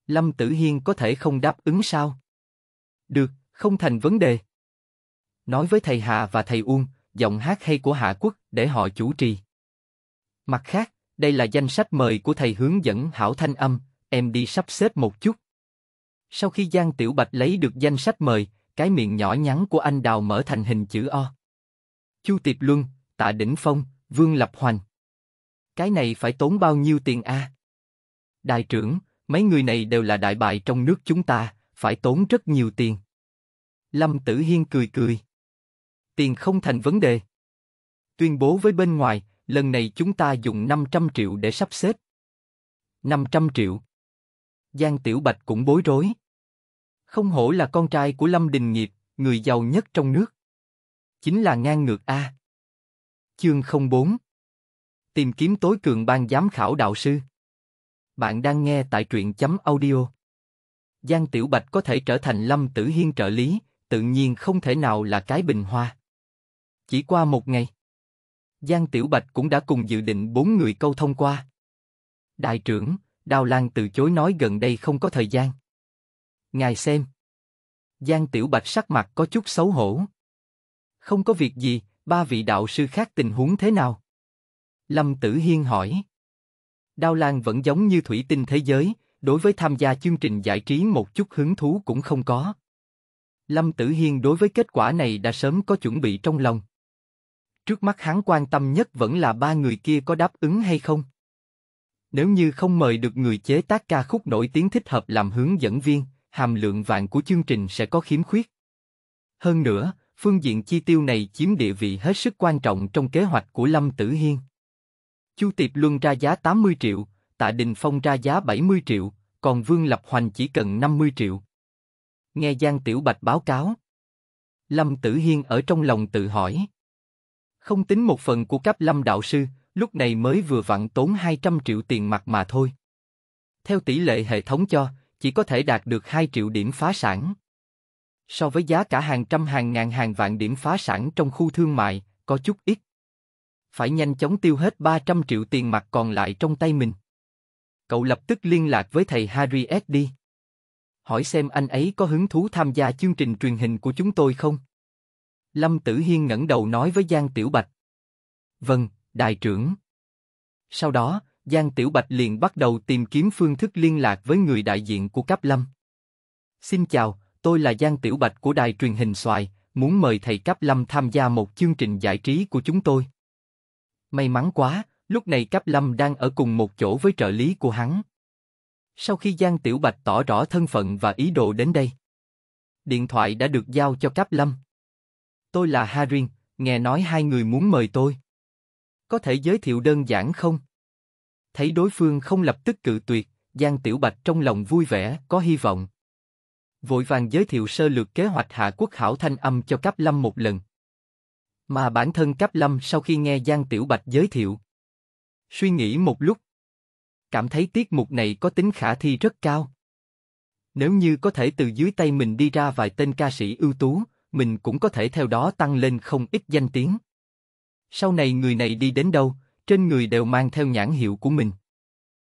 Lâm Tử Hiên có thể không đáp ứng sao? Được, không thành vấn đề. Nói với thầy Hạ và thầy Uông, giọng hát hay của Hạ Quốc để họ chủ trì. Mặt khác, đây là danh sách mời của thầy hướng dẫn Hảo Thanh Âm, em đi sắp xếp một chút. Sau khi Giang Tiểu Bạch lấy được danh sách mời, cái miệng nhỏ nhắn của anh đào mở thành hình chữ O. Chu Tiệp Luân, Tạ Đỉnh Phong, Vương Lập Hoành. Cái này phải tốn bao nhiêu tiền a? Đại trưởng, mấy người này đều là đại bại trong nước chúng ta, phải tốn rất nhiều tiền. Lâm Tử Hiên cười cười. Tiền không thành vấn đề. Tuyên bố với bên ngoài, lần này chúng ta dùng 500 triệu để sắp xếp. 500 triệu. Giang Tiểu Bạch cũng bối rối. Không hổ là con trai của Lâm Đình Nghiệp, người giàu nhất trong nước. Chính là ngang ngược A. Chương 04 Tìm kiếm tối cường ban giám khảo đạo sư. Bạn đang nghe tại truyện chấm audio. Giang Tiểu Bạch có thể trở thành Lâm Tử Hiên trợ lý, tự nhiên không thể nào là cái bình hoa. Chỉ qua một ngày, Giang Tiểu Bạch cũng đã cùng dự định bốn người câu thông qua. Đại trưởng, Đào Lan từ chối nói gần đây không có thời gian. Ngài xem. Giang Tiểu Bạch sắc mặt có chút xấu hổ. Không có việc gì, ba vị đạo sư khác tình huống thế nào? Lâm Tử Hiên hỏi. Đao Lan vẫn giống như thủy tinh thế giới, đối với tham gia chương trình giải trí một chút hứng thú cũng không có. Lâm Tử Hiên đối với kết quả này đã sớm có chuẩn bị trong lòng. Trước mắt hắn quan tâm nhất vẫn là ba người kia có đáp ứng hay không. Nếu như không mời được người chế tác ca khúc nổi tiếng thích hợp làm hướng dẫn viên, hàm lượng vạn của chương trình sẽ có khiếm khuyết. Hơn nữa, phương diện chi tiêu này chiếm địa vị hết sức quan trọng trong kế hoạch của Lâm Tử Hiên. Chu Tiệp Luân ra giá 80 triệu, Tạ Đình Phong ra giá 70 triệu, còn Vương Lập Hoành chỉ cần 50 triệu. Nghe Giang Tiểu Bạch báo cáo. Lâm Tử Hiên ở trong lòng tự hỏi. Không tính một phần của cấp Lâm Đạo Sư, lúc này mới vừa vặn tốn 200 triệu tiền mặt mà thôi. Theo tỷ lệ hệ thống cho, chỉ có thể đạt được 2 triệu điểm phá sản. So với giá cả hàng trăm hàng ngàn hàng vạn điểm phá sản trong khu thương mại, có chút ít phải nhanh chóng tiêu hết 300 triệu tiền mặt còn lại trong tay mình. Cậu lập tức liên lạc với thầy Harry S. đi. Hỏi xem anh ấy có hứng thú tham gia chương trình truyền hình của chúng tôi không? Lâm Tử Hiên ngẩng đầu nói với Giang Tiểu Bạch. Vâng, đại trưởng. Sau đó, Giang Tiểu Bạch liền bắt đầu tìm kiếm phương thức liên lạc với người đại diện của cấp Lâm. Xin chào, tôi là Giang Tiểu Bạch của đài truyền hình Xoài, muốn mời thầy cấp Lâm tham gia một chương trình giải trí của chúng tôi. May mắn quá, lúc này Cáp Lâm đang ở cùng một chỗ với trợ lý của hắn. Sau khi Giang Tiểu Bạch tỏ rõ thân phận và ý đồ đến đây, điện thoại đã được giao cho Cáp Lâm. Tôi là Harin, nghe nói hai người muốn mời tôi. Có thể giới thiệu đơn giản không? Thấy đối phương không lập tức cự tuyệt, Giang Tiểu Bạch trong lòng vui vẻ, có hy vọng. Vội vàng giới thiệu sơ lược kế hoạch hạ quốc khảo thanh âm cho Cáp Lâm một lần, mà bản thân Cáp Lâm sau khi nghe Giang Tiểu Bạch giới thiệu. Suy nghĩ một lúc, cảm thấy tiết mục này có tính khả thi rất cao. Nếu như có thể từ dưới tay mình đi ra vài tên ca sĩ ưu tú, mình cũng có thể theo đó tăng lên không ít danh tiếng. Sau này người này đi đến đâu, trên người đều mang theo nhãn hiệu của mình.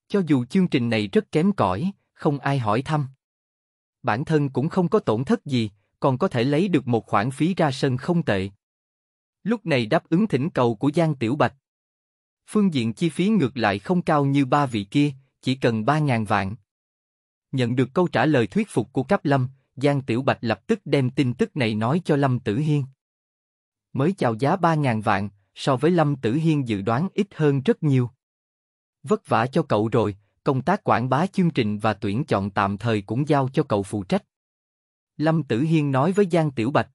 Cho dù chương trình này rất kém cỏi, không ai hỏi thăm. Bản thân cũng không có tổn thất gì, còn có thể lấy được một khoản phí ra sân không tệ. Lúc này đáp ứng thỉnh cầu của Giang Tiểu Bạch. Phương diện chi phí ngược lại không cao như ba vị kia, chỉ cần 3.000 vạn. Nhận được câu trả lời thuyết phục của Cáp Lâm, Giang Tiểu Bạch lập tức đem tin tức này nói cho Lâm Tử Hiên. Mới chào giá 3.000 vạn, so với Lâm Tử Hiên dự đoán ít hơn rất nhiều. Vất vả cho cậu rồi, công tác quảng bá chương trình và tuyển chọn tạm thời cũng giao cho cậu phụ trách. Lâm Tử Hiên nói với Giang Tiểu Bạch.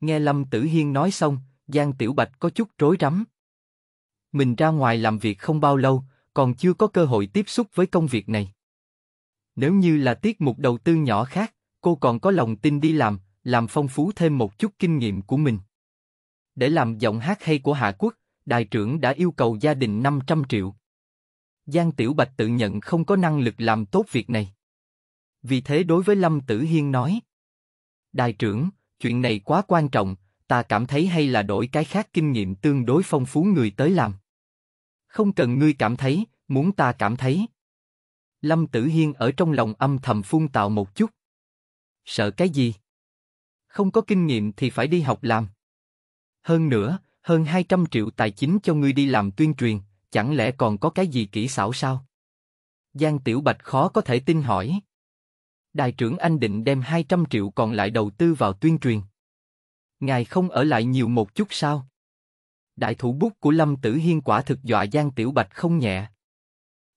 Nghe Lâm Tử Hiên nói xong, Giang Tiểu Bạch có chút rối rắm. Mình ra ngoài làm việc không bao lâu, còn chưa có cơ hội tiếp xúc với công việc này. Nếu như là tiết mục đầu tư nhỏ khác, cô còn có lòng tin đi làm, làm phong phú thêm một chút kinh nghiệm của mình. Để làm giọng hát hay của Hạ Quốc, đại trưởng đã yêu cầu gia đình 500 triệu. Giang Tiểu Bạch tự nhận không có năng lực làm tốt việc này. Vì thế đối với Lâm Tử Hiên nói, Đại trưởng, chuyện này quá quan trọng, ta cảm thấy hay là đổi cái khác kinh nghiệm tương đối phong phú người tới làm. Không cần ngươi cảm thấy, muốn ta cảm thấy. Lâm Tử Hiên ở trong lòng âm thầm phun tạo một chút. Sợ cái gì? Không có kinh nghiệm thì phải đi học làm. Hơn nữa, hơn 200 triệu tài chính cho ngươi đi làm tuyên truyền, chẳng lẽ còn có cái gì kỹ xảo sao? Giang Tiểu Bạch khó có thể tin hỏi. Đại trưởng anh định đem 200 triệu còn lại đầu tư vào tuyên truyền. Ngài không ở lại nhiều một chút sao? Đại thủ bút của Lâm Tử Hiên quả thực dọa Giang Tiểu Bạch không nhẹ.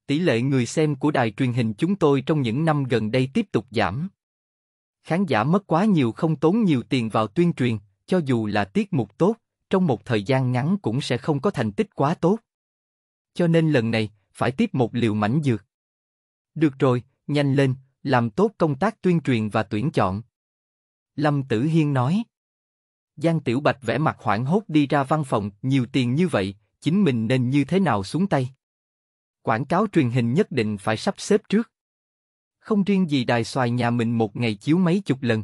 Tỷ lệ người xem của đài truyền hình chúng tôi trong những năm gần đây tiếp tục giảm. Khán giả mất quá nhiều không tốn nhiều tiền vào tuyên truyền, cho dù là tiết mục tốt, trong một thời gian ngắn cũng sẽ không có thành tích quá tốt. Cho nên lần này, phải tiếp một liều mảnh dược. Được rồi, nhanh lên, làm tốt công tác tuyên truyền và tuyển chọn. Lâm Tử Hiên nói. Giang Tiểu Bạch vẽ mặt hoảng hốt đi ra văn phòng, nhiều tiền như vậy, chính mình nên như thế nào xuống tay? Quảng cáo truyền hình nhất định phải sắp xếp trước. Không riêng gì đài xoài nhà mình một ngày chiếu mấy chục lần.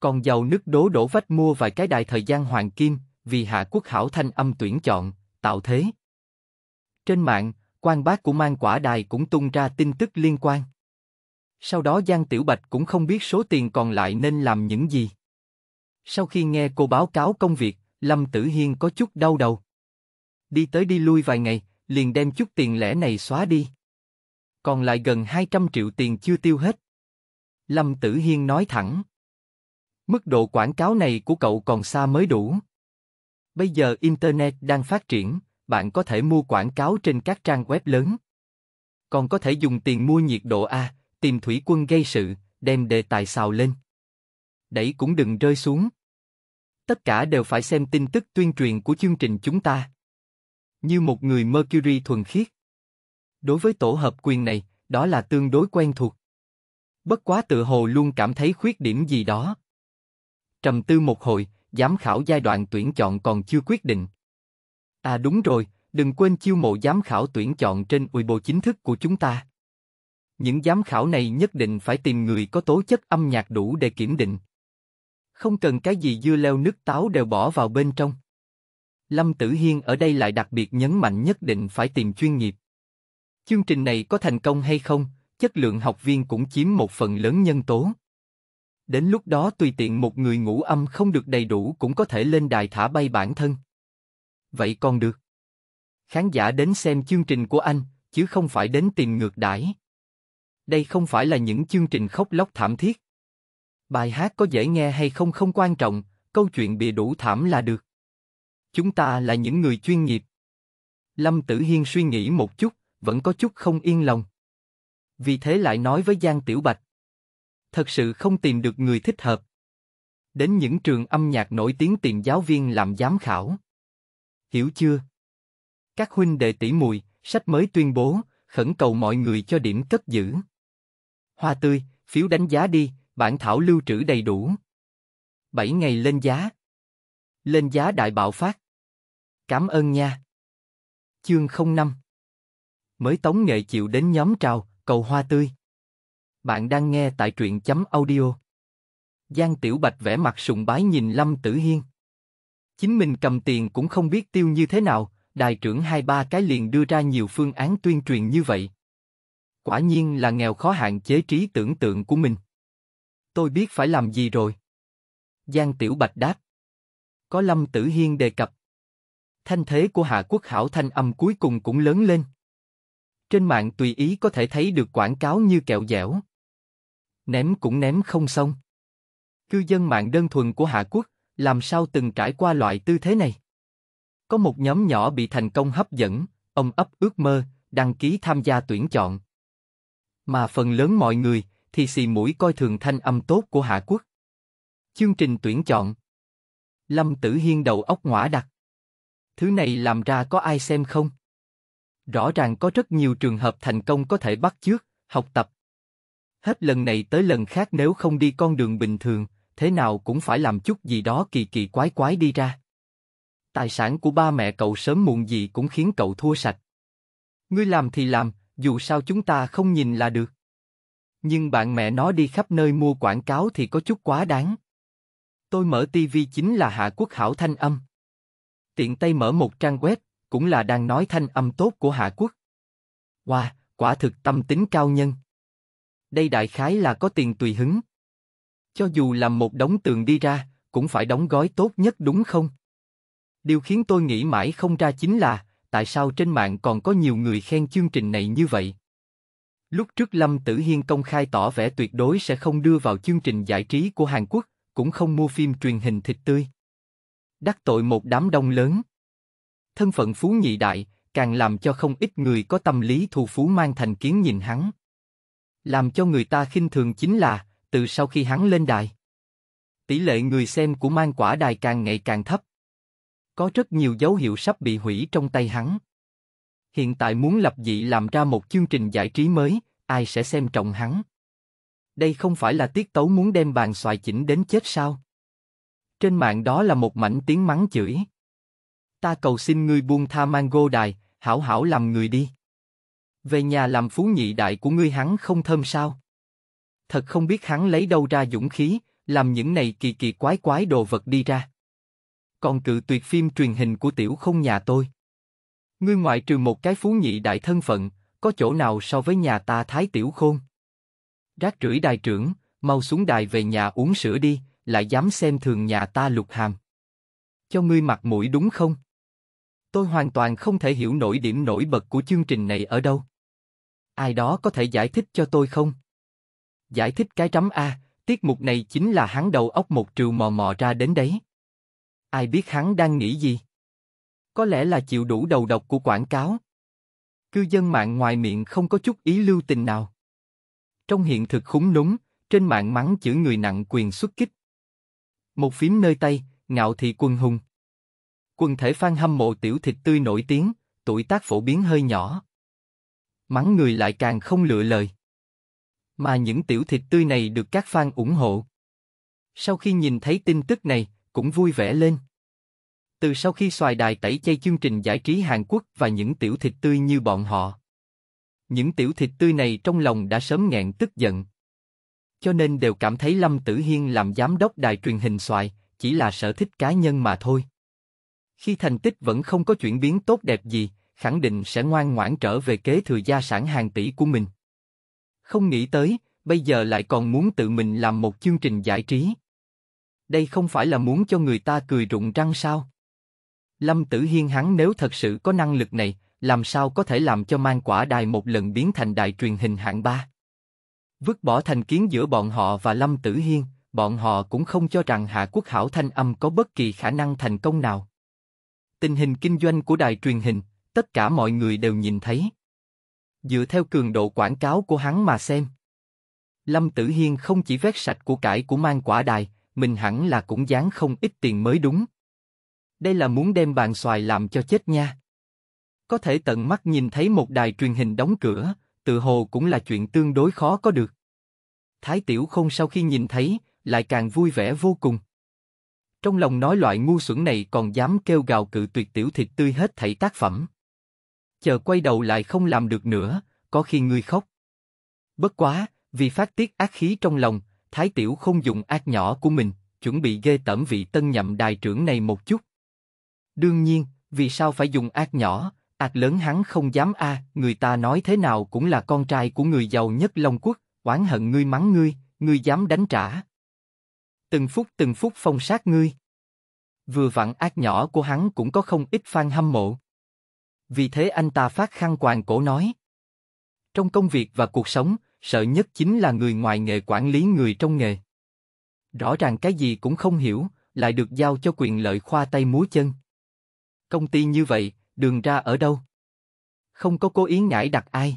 Còn giàu nước đố đổ vách mua vài cái đài thời gian hoàng kim, vì hạ quốc hảo thanh âm tuyển chọn, tạo thế. Trên mạng, quan bác của mang quả đài cũng tung ra tin tức liên quan. Sau đó Giang Tiểu Bạch cũng không biết số tiền còn lại nên làm những gì. Sau khi nghe cô báo cáo công việc, Lâm Tử Hiên có chút đau đầu. Đi tới đi lui vài ngày, liền đem chút tiền lẻ này xóa đi. Còn lại gần 200 triệu tiền chưa tiêu hết. Lâm Tử Hiên nói thẳng. Mức độ quảng cáo này của cậu còn xa mới đủ. Bây giờ Internet đang phát triển, bạn có thể mua quảng cáo trên các trang web lớn. Còn có thể dùng tiền mua nhiệt độ A, tìm thủy quân gây sự, đem đề tài xào lên. Đẩy cũng đừng rơi xuống. Tất cả đều phải xem tin tức tuyên truyền của chương trình chúng ta. Như một người Mercury thuần khiết. Đối với tổ hợp quyền này, đó là tương đối quen thuộc. Bất quá tự hồ luôn cảm thấy khuyết điểm gì đó. Trầm tư một hồi, giám khảo giai đoạn tuyển chọn còn chưa quyết định. À đúng rồi, đừng quên chiêu mộ giám khảo tuyển chọn trên Weibo chính thức của chúng ta những giám khảo này nhất định phải tìm người có tố chất âm nhạc đủ để kiểm định. Không cần cái gì dưa leo nước táo đều bỏ vào bên trong. Lâm Tử Hiên ở đây lại đặc biệt nhấn mạnh nhất định phải tìm chuyên nghiệp. Chương trình này có thành công hay không, chất lượng học viên cũng chiếm một phần lớn nhân tố. Đến lúc đó tùy tiện một người ngủ âm không được đầy đủ cũng có thể lên đài thả bay bản thân. Vậy còn được. Khán giả đến xem chương trình của anh, chứ không phải đến tìm ngược đãi đây không phải là những chương trình khóc lóc thảm thiết. Bài hát có dễ nghe hay không không quan trọng, câu chuyện bị đủ thảm là được. Chúng ta là những người chuyên nghiệp. Lâm Tử Hiên suy nghĩ một chút, vẫn có chút không yên lòng. Vì thế lại nói với Giang Tiểu Bạch. Thật sự không tìm được người thích hợp. Đến những trường âm nhạc nổi tiếng tìm giáo viên làm giám khảo. Hiểu chưa? Các huynh đệ tỷ mùi, sách mới tuyên bố, khẩn cầu mọi người cho điểm cất giữ. Hoa tươi, phiếu đánh giá đi, bản thảo lưu trữ đầy đủ. 7 ngày lên giá. Lên giá đại bạo phát. Cảm ơn nha. Chương 05 Mới tống nghệ chịu đến nhóm trào, cầu hoa tươi. Bạn đang nghe tại truyện chấm audio. Giang Tiểu Bạch vẽ mặt sùng bái nhìn Lâm Tử Hiên. Chính mình cầm tiền cũng không biết tiêu như thế nào, đại trưởng hai ba cái liền đưa ra nhiều phương án tuyên truyền như vậy. Quả nhiên là nghèo khó hạn chế trí tưởng tượng của mình. Tôi biết phải làm gì rồi. Giang Tiểu Bạch đáp. Có Lâm Tử Hiên đề cập. Thanh thế của Hạ Quốc Hảo thanh âm cuối cùng cũng lớn lên. Trên mạng tùy ý có thể thấy được quảng cáo như kẹo dẻo. Ném cũng ném không xong. Cư dân mạng đơn thuần của Hạ Quốc, làm sao từng trải qua loại tư thế này? Có một nhóm nhỏ bị thành công hấp dẫn, ông ấp ước mơ, đăng ký tham gia tuyển chọn. Mà phần lớn mọi người thì xì mũi coi thường thanh âm tốt của Hạ Quốc. Chương trình tuyển chọn Lâm Tử Hiên đầu óc ngõa đặc. Thứ này làm ra có ai xem không? Rõ ràng có rất nhiều trường hợp thành công có thể bắt chước, học tập. Hết lần này tới lần khác nếu không đi con đường bình thường, thế nào cũng phải làm chút gì đó kỳ kỳ quái quái đi ra. Tài sản của ba mẹ cậu sớm muộn gì cũng khiến cậu thua sạch. Ngươi làm thì làm, dù sao chúng ta không nhìn là được. Nhưng bạn mẹ nó đi khắp nơi mua quảng cáo thì có chút quá đáng. Tôi mở tivi chính là Hạ Quốc Hảo Thanh Âm. Tiện tay mở một trang web, cũng là đang nói thanh âm tốt của Hạ Quốc. Wow, quả thực tâm tính cao nhân. Đây đại khái là có tiền tùy hứng. Cho dù làm một đống tường đi ra, cũng phải đóng gói tốt nhất đúng không? Điều khiến tôi nghĩ mãi không ra chính là, tại sao trên mạng còn có nhiều người khen chương trình này như vậy? Lúc trước Lâm Tử Hiên công khai tỏ vẻ tuyệt đối sẽ không đưa vào chương trình giải trí của Hàn Quốc, cũng không mua phim truyền hình thịt tươi. Đắc tội một đám đông lớn. Thân phận phú nhị đại, càng làm cho không ít người có tâm lý thù phú mang thành kiến nhìn hắn. Làm cho người ta khinh thường chính là, từ sau khi hắn lên đài. Tỷ lệ người xem của mang quả đài càng ngày càng thấp. Có rất nhiều dấu hiệu sắp bị hủy trong tay hắn. Hiện tại muốn lập dị làm ra một chương trình giải trí mới, ai sẽ xem trọng hắn? Đây không phải là tiết tấu muốn đem bàn xoài chỉnh đến chết sao? Trên mạng đó là một mảnh tiếng mắng chửi. Ta cầu xin ngươi buông tha Mango Đài, hảo hảo làm người đi. Về nhà làm phú nhị đại của ngươi hắn không thơm sao? Thật không biết hắn lấy đâu ra dũng khí, làm những này kỳ kỳ quái quái đồ vật đi ra còn cự tuyệt phim truyền hình của tiểu không nhà tôi. Ngươi ngoại trừ một cái phú nhị đại thân phận, có chỗ nào so với nhà ta thái tiểu khôn? Rác rưởi đại trưởng, mau xuống đài về nhà uống sữa đi, lại dám xem thường nhà ta lục hàm. Cho ngươi mặt mũi đúng không? Tôi hoàn toàn không thể hiểu nổi điểm nổi bật của chương trình này ở đâu. Ai đó có thể giải thích cho tôi không? Giải thích cái trắm A, tiết mục này chính là hắn đầu óc một trừ mò mò ra đến đấy. Ai biết hắn đang nghĩ gì? Có lẽ là chịu đủ đầu độc của quảng cáo. Cư dân mạng ngoài miệng không có chút ý lưu tình nào. Trong hiện thực khúng núng, trên mạng mắng chữ người nặng quyền xuất kích. Một phím nơi tay, ngạo thị quân hùng. Quần thể phan hâm mộ tiểu thịt tươi nổi tiếng, tuổi tác phổ biến hơi nhỏ. Mắng người lại càng không lựa lời. Mà những tiểu thịt tươi này được các fan ủng hộ. Sau khi nhìn thấy tin tức này, cũng vui vẻ lên. Từ sau khi xoài đài tẩy chay chương trình giải trí Hàn Quốc và những tiểu thịt tươi như bọn họ, những tiểu thịt tươi này trong lòng đã sớm nghẹn tức giận. Cho nên đều cảm thấy Lâm Tử Hiên làm giám đốc đài truyền hình xoài chỉ là sở thích cá nhân mà thôi. Khi thành tích vẫn không có chuyển biến tốt đẹp gì, khẳng định sẽ ngoan ngoãn trở về kế thừa gia sản hàng tỷ của mình. Không nghĩ tới, bây giờ lại còn muốn tự mình làm một chương trình giải trí đây không phải là muốn cho người ta cười rụng răng sao? Lâm Tử Hiên hắn nếu thật sự có năng lực này, làm sao có thể làm cho mang quả đài một lần biến thành đài truyền hình hạng ba? Vứt bỏ thành kiến giữa bọn họ và Lâm Tử Hiên, bọn họ cũng không cho rằng Hạ Quốc Hảo Thanh Âm có bất kỳ khả năng thành công nào. Tình hình kinh doanh của đài truyền hình, tất cả mọi người đều nhìn thấy. Dựa theo cường độ quảng cáo của hắn mà xem. Lâm Tử Hiên không chỉ vét sạch của cải của mang quả đài, mình hẳn là cũng dán không ít tiền mới đúng. Đây là muốn đem bàn xoài làm cho chết nha. Có thể tận mắt nhìn thấy một đài truyền hình đóng cửa, tự hồ cũng là chuyện tương đối khó có được. Thái Tiểu không sau khi nhìn thấy, lại càng vui vẻ vô cùng. Trong lòng nói loại ngu xuẩn này còn dám kêu gào cự tuyệt tiểu thịt tươi hết thảy tác phẩm. Chờ quay đầu lại không làm được nữa, có khi ngươi khóc. Bất quá, vì phát tiết ác khí trong lòng, Thái Tiểu không dùng ác nhỏ của mình, chuẩn bị ghê tẩm vị tân nhậm đài trưởng này một chút. Đương nhiên, vì sao phải dùng ác nhỏ, ác lớn hắn không dám a, người ta nói thế nào cũng là con trai của người giàu nhất Long Quốc, oán hận ngươi mắng ngươi, ngươi dám đánh trả. Từng phút từng phút phong sát ngươi. Vừa vặn ác nhỏ của hắn cũng có không ít fan hâm mộ. Vì thế anh ta phát khăn quàng cổ nói. Trong công việc và cuộc sống, sợ nhất chính là người ngoài nghề quản lý người trong nghề. Rõ ràng cái gì cũng không hiểu, lại được giao cho quyền lợi khoa tay múa chân. Công ty như vậy, đường ra ở đâu? Không có cố ý ngãi đặt ai.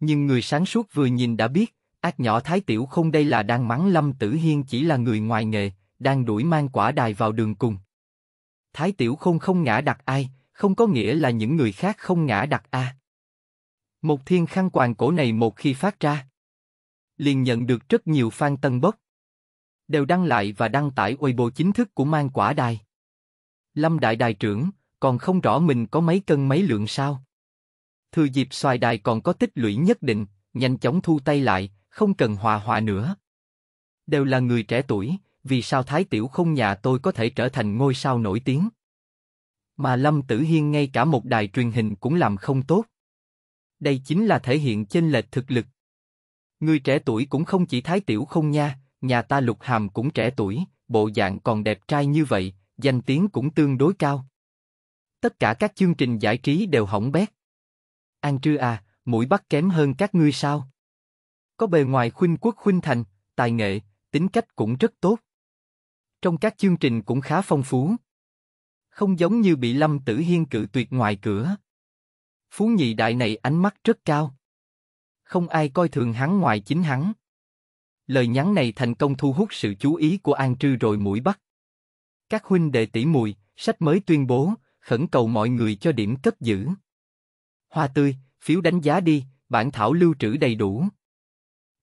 Nhưng người sáng suốt vừa nhìn đã biết, ác nhỏ thái tiểu không đây là đang mắng Lâm Tử Hiên chỉ là người ngoài nghề, đang đuổi mang quả đài vào đường cùng. Thái tiểu không không ngã đặt ai, không có nghĩa là những người khác không ngã đặt a. À. Một thiên khăn quàng cổ này một khi phát ra, liền nhận được rất nhiều fan tân bốc. Đều đăng lại và đăng tải Weibo chính thức của mang quả đài. Lâm đại đài trưởng, còn không rõ mình có mấy cân mấy lượng sao. Thừa dịp xoài đài còn có tích lũy nhất định, nhanh chóng thu tay lại, không cần hòa hòa nữa. Đều là người trẻ tuổi, vì sao Thái Tiểu không nhà tôi có thể trở thành ngôi sao nổi tiếng. Mà Lâm Tử Hiên ngay cả một đài truyền hình cũng làm không tốt đây chính là thể hiện chênh lệch thực lực. Người trẻ tuổi cũng không chỉ thái tiểu không nha, nhà ta lục hàm cũng trẻ tuổi, bộ dạng còn đẹp trai như vậy, danh tiếng cũng tương đối cao. Tất cả các chương trình giải trí đều hỏng bét. An trư à, mũi bắt kém hơn các ngươi sao? Có bề ngoài khuynh quốc khuynh thành, tài nghệ, tính cách cũng rất tốt. Trong các chương trình cũng khá phong phú. Không giống như bị Lâm Tử Hiên cự tuyệt ngoài cửa. Phú nhị đại này ánh mắt rất cao. Không ai coi thường hắn ngoài chính hắn. Lời nhắn này thành công thu hút sự chú ý của An Trư rồi mũi bắt. Các huynh đệ tỷ mùi, sách mới tuyên bố, khẩn cầu mọi người cho điểm cất giữ. Hoa tươi, phiếu đánh giá đi, bản thảo lưu trữ đầy đủ.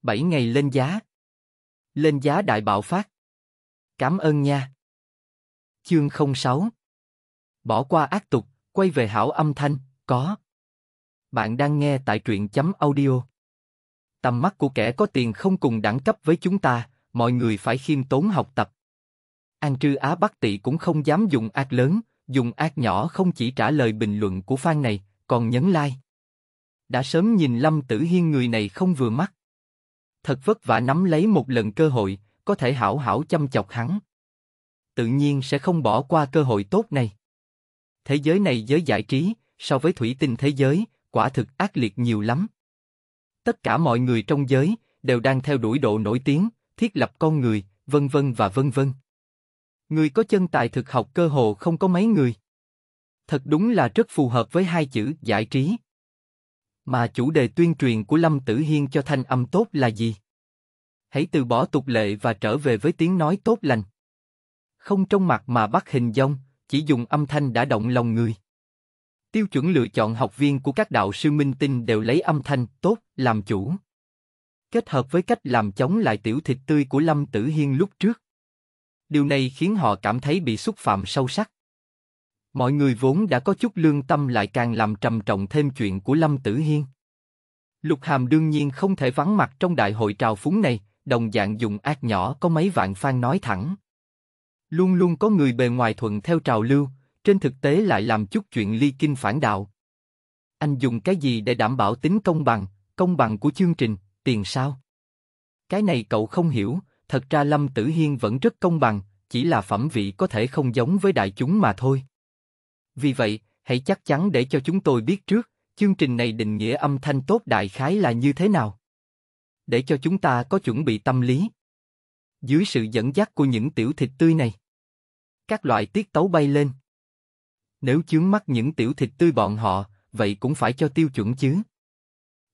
7 ngày lên giá. Lên giá đại bạo phát. Cảm ơn nha. Chương 06 Bỏ qua ác tục, quay về hảo âm thanh, có. Bạn đang nghe tại truyện chấm audio. Tầm mắt của kẻ có tiền không cùng đẳng cấp với chúng ta, mọi người phải khiêm tốn học tập. An Trư Á Bắc Tị cũng không dám dùng ác lớn, dùng ác nhỏ không chỉ trả lời bình luận của fan này, còn nhấn like. Đã sớm nhìn Lâm Tử Hiên người này không vừa mắt. Thật vất vả nắm lấy một lần cơ hội, có thể hảo hảo chăm chọc hắn. Tự nhiên sẽ không bỏ qua cơ hội tốt này. Thế giới này giới giải trí, so với thủy tinh thế giới, quả thực ác liệt nhiều lắm. Tất cả mọi người trong giới đều đang theo đuổi độ nổi tiếng, thiết lập con người, vân vân và vân vân. Người có chân tài thực học cơ hồ không có mấy người. Thật đúng là rất phù hợp với hai chữ giải trí. Mà chủ đề tuyên truyền của Lâm Tử Hiên cho thanh âm tốt là gì? Hãy từ bỏ tục lệ và trở về với tiếng nói tốt lành. Không trong mặt mà bắt hình dong, chỉ dùng âm thanh đã động lòng người. Tiêu chuẩn lựa chọn học viên của các đạo sư minh tinh đều lấy âm thanh tốt làm chủ. Kết hợp với cách làm chống lại tiểu thịt tươi của Lâm Tử Hiên lúc trước. Điều này khiến họ cảm thấy bị xúc phạm sâu sắc. Mọi người vốn đã có chút lương tâm lại càng làm trầm trọng thêm chuyện của Lâm Tử Hiên. Lục Hàm đương nhiên không thể vắng mặt trong đại hội trào phúng này, đồng dạng dùng ác nhỏ có mấy vạn fan nói thẳng. Luôn luôn có người bề ngoài thuận theo trào lưu, trên thực tế lại làm chút chuyện ly kinh phản đạo. Anh dùng cái gì để đảm bảo tính công bằng, công bằng của chương trình, tiền sao? Cái này cậu không hiểu, thật ra Lâm Tử Hiên vẫn rất công bằng, chỉ là phẩm vị có thể không giống với đại chúng mà thôi. Vì vậy, hãy chắc chắn để cho chúng tôi biết trước, chương trình này định nghĩa âm thanh tốt đại khái là như thế nào. Để cho chúng ta có chuẩn bị tâm lý. Dưới sự dẫn dắt của những tiểu thịt tươi này, các loại tiết tấu bay lên. Nếu chướng mắt những tiểu thịt tươi bọn họ, vậy cũng phải cho tiêu chuẩn chứ.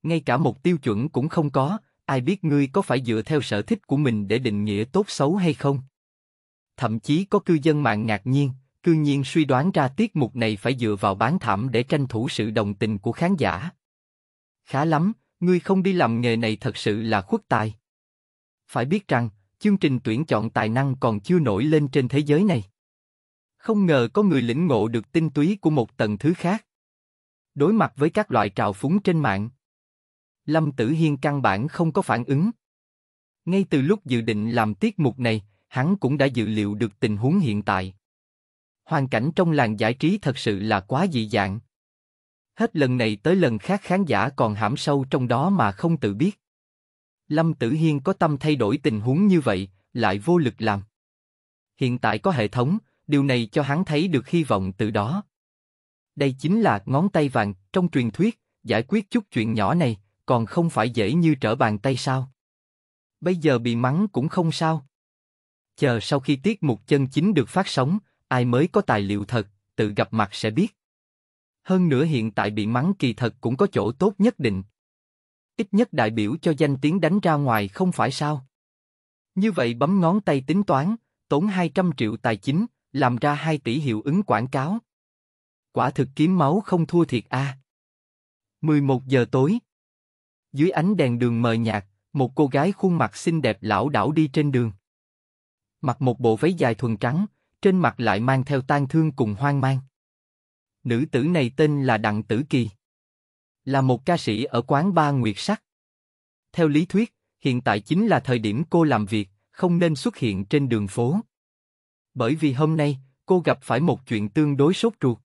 Ngay cả một tiêu chuẩn cũng không có, ai biết ngươi có phải dựa theo sở thích của mình để định nghĩa tốt xấu hay không? Thậm chí có cư dân mạng ngạc nhiên, cư nhiên suy đoán ra tiết mục này phải dựa vào bán thảm để tranh thủ sự đồng tình của khán giả. Khá lắm, ngươi không đi làm nghề này thật sự là khuất tài. Phải biết rằng, chương trình tuyển chọn tài năng còn chưa nổi lên trên thế giới này. Không ngờ có người lĩnh ngộ được tinh túy của một tầng thứ khác. Đối mặt với các loại trào phúng trên mạng, Lâm Tử Hiên căn bản không có phản ứng. Ngay từ lúc dự định làm tiết mục này, hắn cũng đã dự liệu được tình huống hiện tại. Hoàn cảnh trong làng giải trí thật sự là quá dị dạng. Hết lần này tới lần khác khán giả còn hãm sâu trong đó mà không tự biết. Lâm Tử Hiên có tâm thay đổi tình huống như vậy, lại vô lực làm. Hiện tại có hệ thống, điều này cho hắn thấy được hy vọng từ đó. Đây chính là ngón tay vàng trong truyền thuyết, giải quyết chút chuyện nhỏ này, còn không phải dễ như trở bàn tay sao? Bây giờ bị mắng cũng không sao. Chờ sau khi tiết mục chân chính được phát sóng, ai mới có tài liệu thật, tự gặp mặt sẽ biết. Hơn nữa hiện tại bị mắng kỳ thật cũng có chỗ tốt nhất định. Ít nhất đại biểu cho danh tiếng đánh ra ngoài không phải sao? Như vậy bấm ngón tay tính toán, tốn 200 triệu tài chính, làm ra 2 tỷ hiệu ứng quảng cáo. Quả thực kiếm máu không thua thiệt a. À. 11 giờ tối. Dưới ánh đèn đường mờ nhạt, một cô gái khuôn mặt xinh đẹp lão đảo đi trên đường. Mặc một bộ váy dài thuần trắng, trên mặt lại mang theo tang thương cùng hoang mang. Nữ tử này tên là Đặng Tử Kỳ. Là một ca sĩ ở quán Ba Nguyệt Sắc. Theo lý thuyết, hiện tại chính là thời điểm cô làm việc, không nên xuất hiện trên đường phố bởi vì hôm nay, cô gặp phải một chuyện tương đối sốt ruột.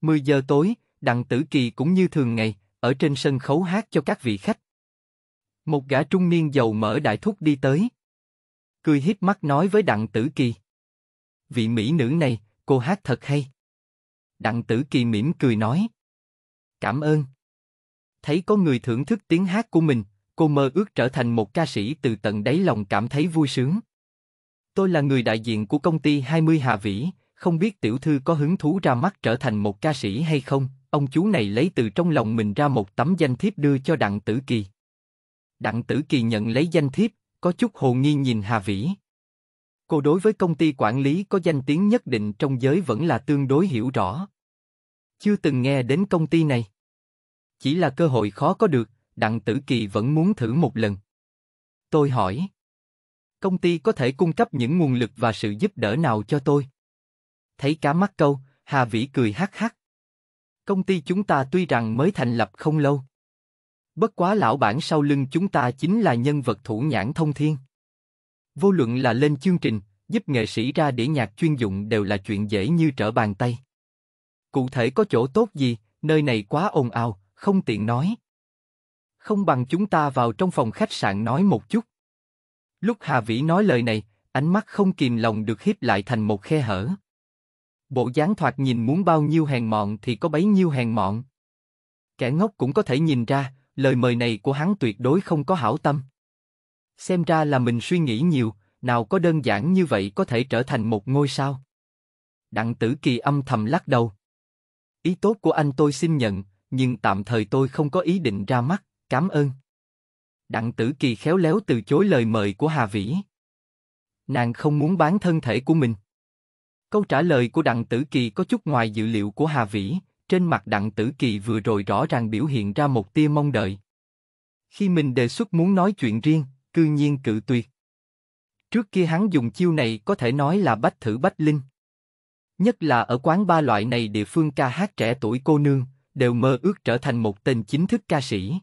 10 giờ tối, Đặng Tử Kỳ cũng như thường ngày, ở trên sân khấu hát cho các vị khách. Một gã trung niên giàu mỡ đại thúc đi tới. Cười hít mắt nói với Đặng Tử Kỳ. Vị mỹ nữ này, cô hát thật hay. Đặng Tử Kỳ mỉm cười nói. Cảm ơn. Thấy có người thưởng thức tiếng hát của mình, cô mơ ước trở thành một ca sĩ từ tận đáy lòng cảm thấy vui sướng. Tôi là người đại diện của công ty 20 Hà Vĩ, không biết tiểu thư có hứng thú ra mắt trở thành một ca sĩ hay không, ông chú này lấy từ trong lòng mình ra một tấm danh thiếp đưa cho Đặng Tử Kỳ. Đặng Tử Kỳ nhận lấy danh thiếp, có chút hồ nghi nhìn Hà Vĩ. Cô đối với công ty quản lý có danh tiếng nhất định trong giới vẫn là tương đối hiểu rõ. Chưa từng nghe đến công ty này. Chỉ là cơ hội khó có được, Đặng Tử Kỳ vẫn muốn thử một lần. Tôi hỏi công ty có thể cung cấp những nguồn lực và sự giúp đỡ nào cho tôi? Thấy cá mắc câu, Hà Vĩ cười hắc hắc. Công ty chúng ta tuy rằng mới thành lập không lâu. Bất quá lão bản sau lưng chúng ta chính là nhân vật thủ nhãn thông thiên. Vô luận là lên chương trình, giúp nghệ sĩ ra đĩa nhạc chuyên dụng đều là chuyện dễ như trở bàn tay. Cụ thể có chỗ tốt gì, nơi này quá ồn ào, không tiện nói. Không bằng chúng ta vào trong phòng khách sạn nói một chút. Lúc Hà Vĩ nói lời này, ánh mắt không kìm lòng được hiếp lại thành một khe hở. Bộ dáng thoạt nhìn muốn bao nhiêu hèn mọn thì có bấy nhiêu hèn mọn. Kẻ ngốc cũng có thể nhìn ra, lời mời này của hắn tuyệt đối không có hảo tâm. Xem ra là mình suy nghĩ nhiều, nào có đơn giản như vậy có thể trở thành một ngôi sao. Đặng tử kỳ âm thầm lắc đầu. Ý tốt của anh tôi xin nhận, nhưng tạm thời tôi không có ý định ra mắt, cảm ơn. Đặng Tử Kỳ khéo léo từ chối lời mời của Hà Vĩ. Nàng không muốn bán thân thể của mình. Câu trả lời của Đặng Tử Kỳ có chút ngoài dự liệu của Hà Vĩ, trên mặt Đặng Tử Kỳ vừa rồi rõ ràng biểu hiện ra một tia mong đợi. Khi mình đề xuất muốn nói chuyện riêng, cư nhiên cự tuyệt. Trước kia hắn dùng chiêu này có thể nói là bách thử bách linh. Nhất là ở quán ba loại này địa phương ca hát trẻ tuổi cô nương, đều mơ ước trở thành một tên chính thức ca sĩ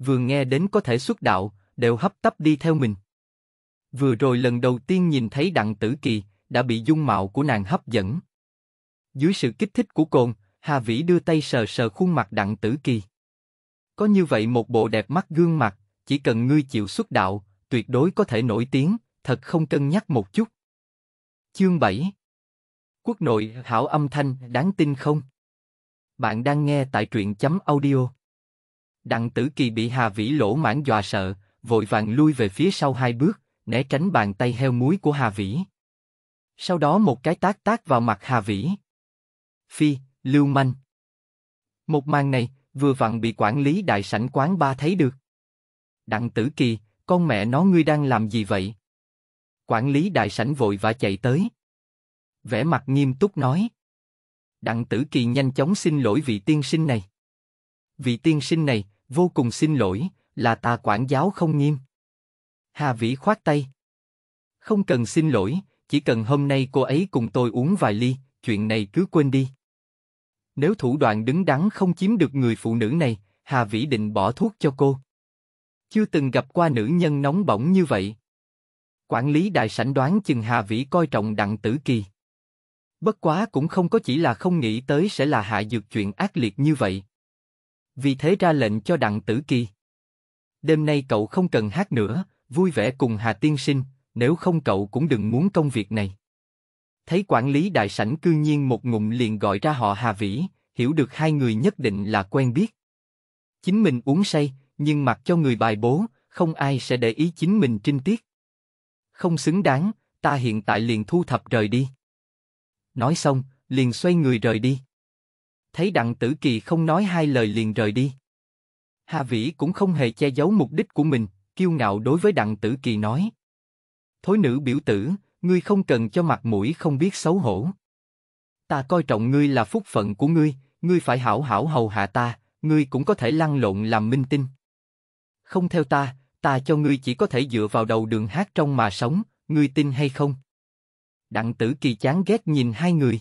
vừa nghe đến có thể xuất đạo, đều hấp tấp đi theo mình. Vừa rồi lần đầu tiên nhìn thấy Đặng Tử Kỳ, đã bị dung mạo của nàng hấp dẫn. Dưới sự kích thích của cồn, Hà Vĩ đưa tay sờ sờ khuôn mặt Đặng Tử Kỳ. Có như vậy một bộ đẹp mắt gương mặt, chỉ cần ngươi chịu xuất đạo, tuyệt đối có thể nổi tiếng, thật không cân nhắc một chút. Chương 7 Quốc nội hảo âm thanh, đáng tin không? Bạn đang nghe tại truyện chấm audio Đặng Tử Kỳ bị Hà Vĩ Lỗ mãn dọa sợ, vội vàng lui về phía sau hai bước, né tránh bàn tay heo muối của Hà Vĩ. Sau đó một cái tác tác vào mặt Hà Vĩ. Phi, lưu manh. Một màn này, vừa vặn bị quản lý đại sảnh quán ba thấy được. Đặng Tử Kỳ, con mẹ nó ngươi đang làm gì vậy? Quản lý đại sảnh vội và chạy tới. Vẻ mặt nghiêm túc nói. Đặng Tử Kỳ nhanh chóng xin lỗi vị tiên sinh này vị tiên sinh này, vô cùng xin lỗi, là ta quản giáo không nghiêm. Hà Vĩ khoát tay. Không cần xin lỗi, chỉ cần hôm nay cô ấy cùng tôi uống vài ly, chuyện này cứ quên đi. Nếu thủ đoạn đứng đắn không chiếm được người phụ nữ này, Hà Vĩ định bỏ thuốc cho cô. Chưa từng gặp qua nữ nhân nóng bỏng như vậy. Quản lý đại sảnh đoán chừng Hà Vĩ coi trọng đặng tử kỳ. Bất quá cũng không có chỉ là không nghĩ tới sẽ là hạ dược chuyện ác liệt như vậy vì thế ra lệnh cho đặng tử kỳ. Đêm nay cậu không cần hát nữa, vui vẻ cùng Hà Tiên Sinh, nếu không cậu cũng đừng muốn công việc này. Thấy quản lý đại sảnh cư nhiên một ngụm liền gọi ra họ Hà Vĩ, hiểu được hai người nhất định là quen biết. Chính mình uống say, nhưng mặc cho người bài bố, không ai sẽ để ý chính mình trinh tiết. Không xứng đáng, ta hiện tại liền thu thập rời đi. Nói xong, liền xoay người rời đi thấy đặng tử kỳ không nói hai lời liền rời đi. Hà Vĩ cũng không hề che giấu mục đích của mình, kiêu ngạo đối với đặng tử kỳ nói. Thối nữ biểu tử, ngươi không cần cho mặt mũi không biết xấu hổ. Ta coi trọng ngươi là phúc phận của ngươi, ngươi phải hảo hảo hầu hạ ta, ngươi cũng có thể lăn lộn làm minh tinh. Không theo ta, ta cho ngươi chỉ có thể dựa vào đầu đường hát trong mà sống, ngươi tin hay không? Đặng tử kỳ chán ghét nhìn hai người.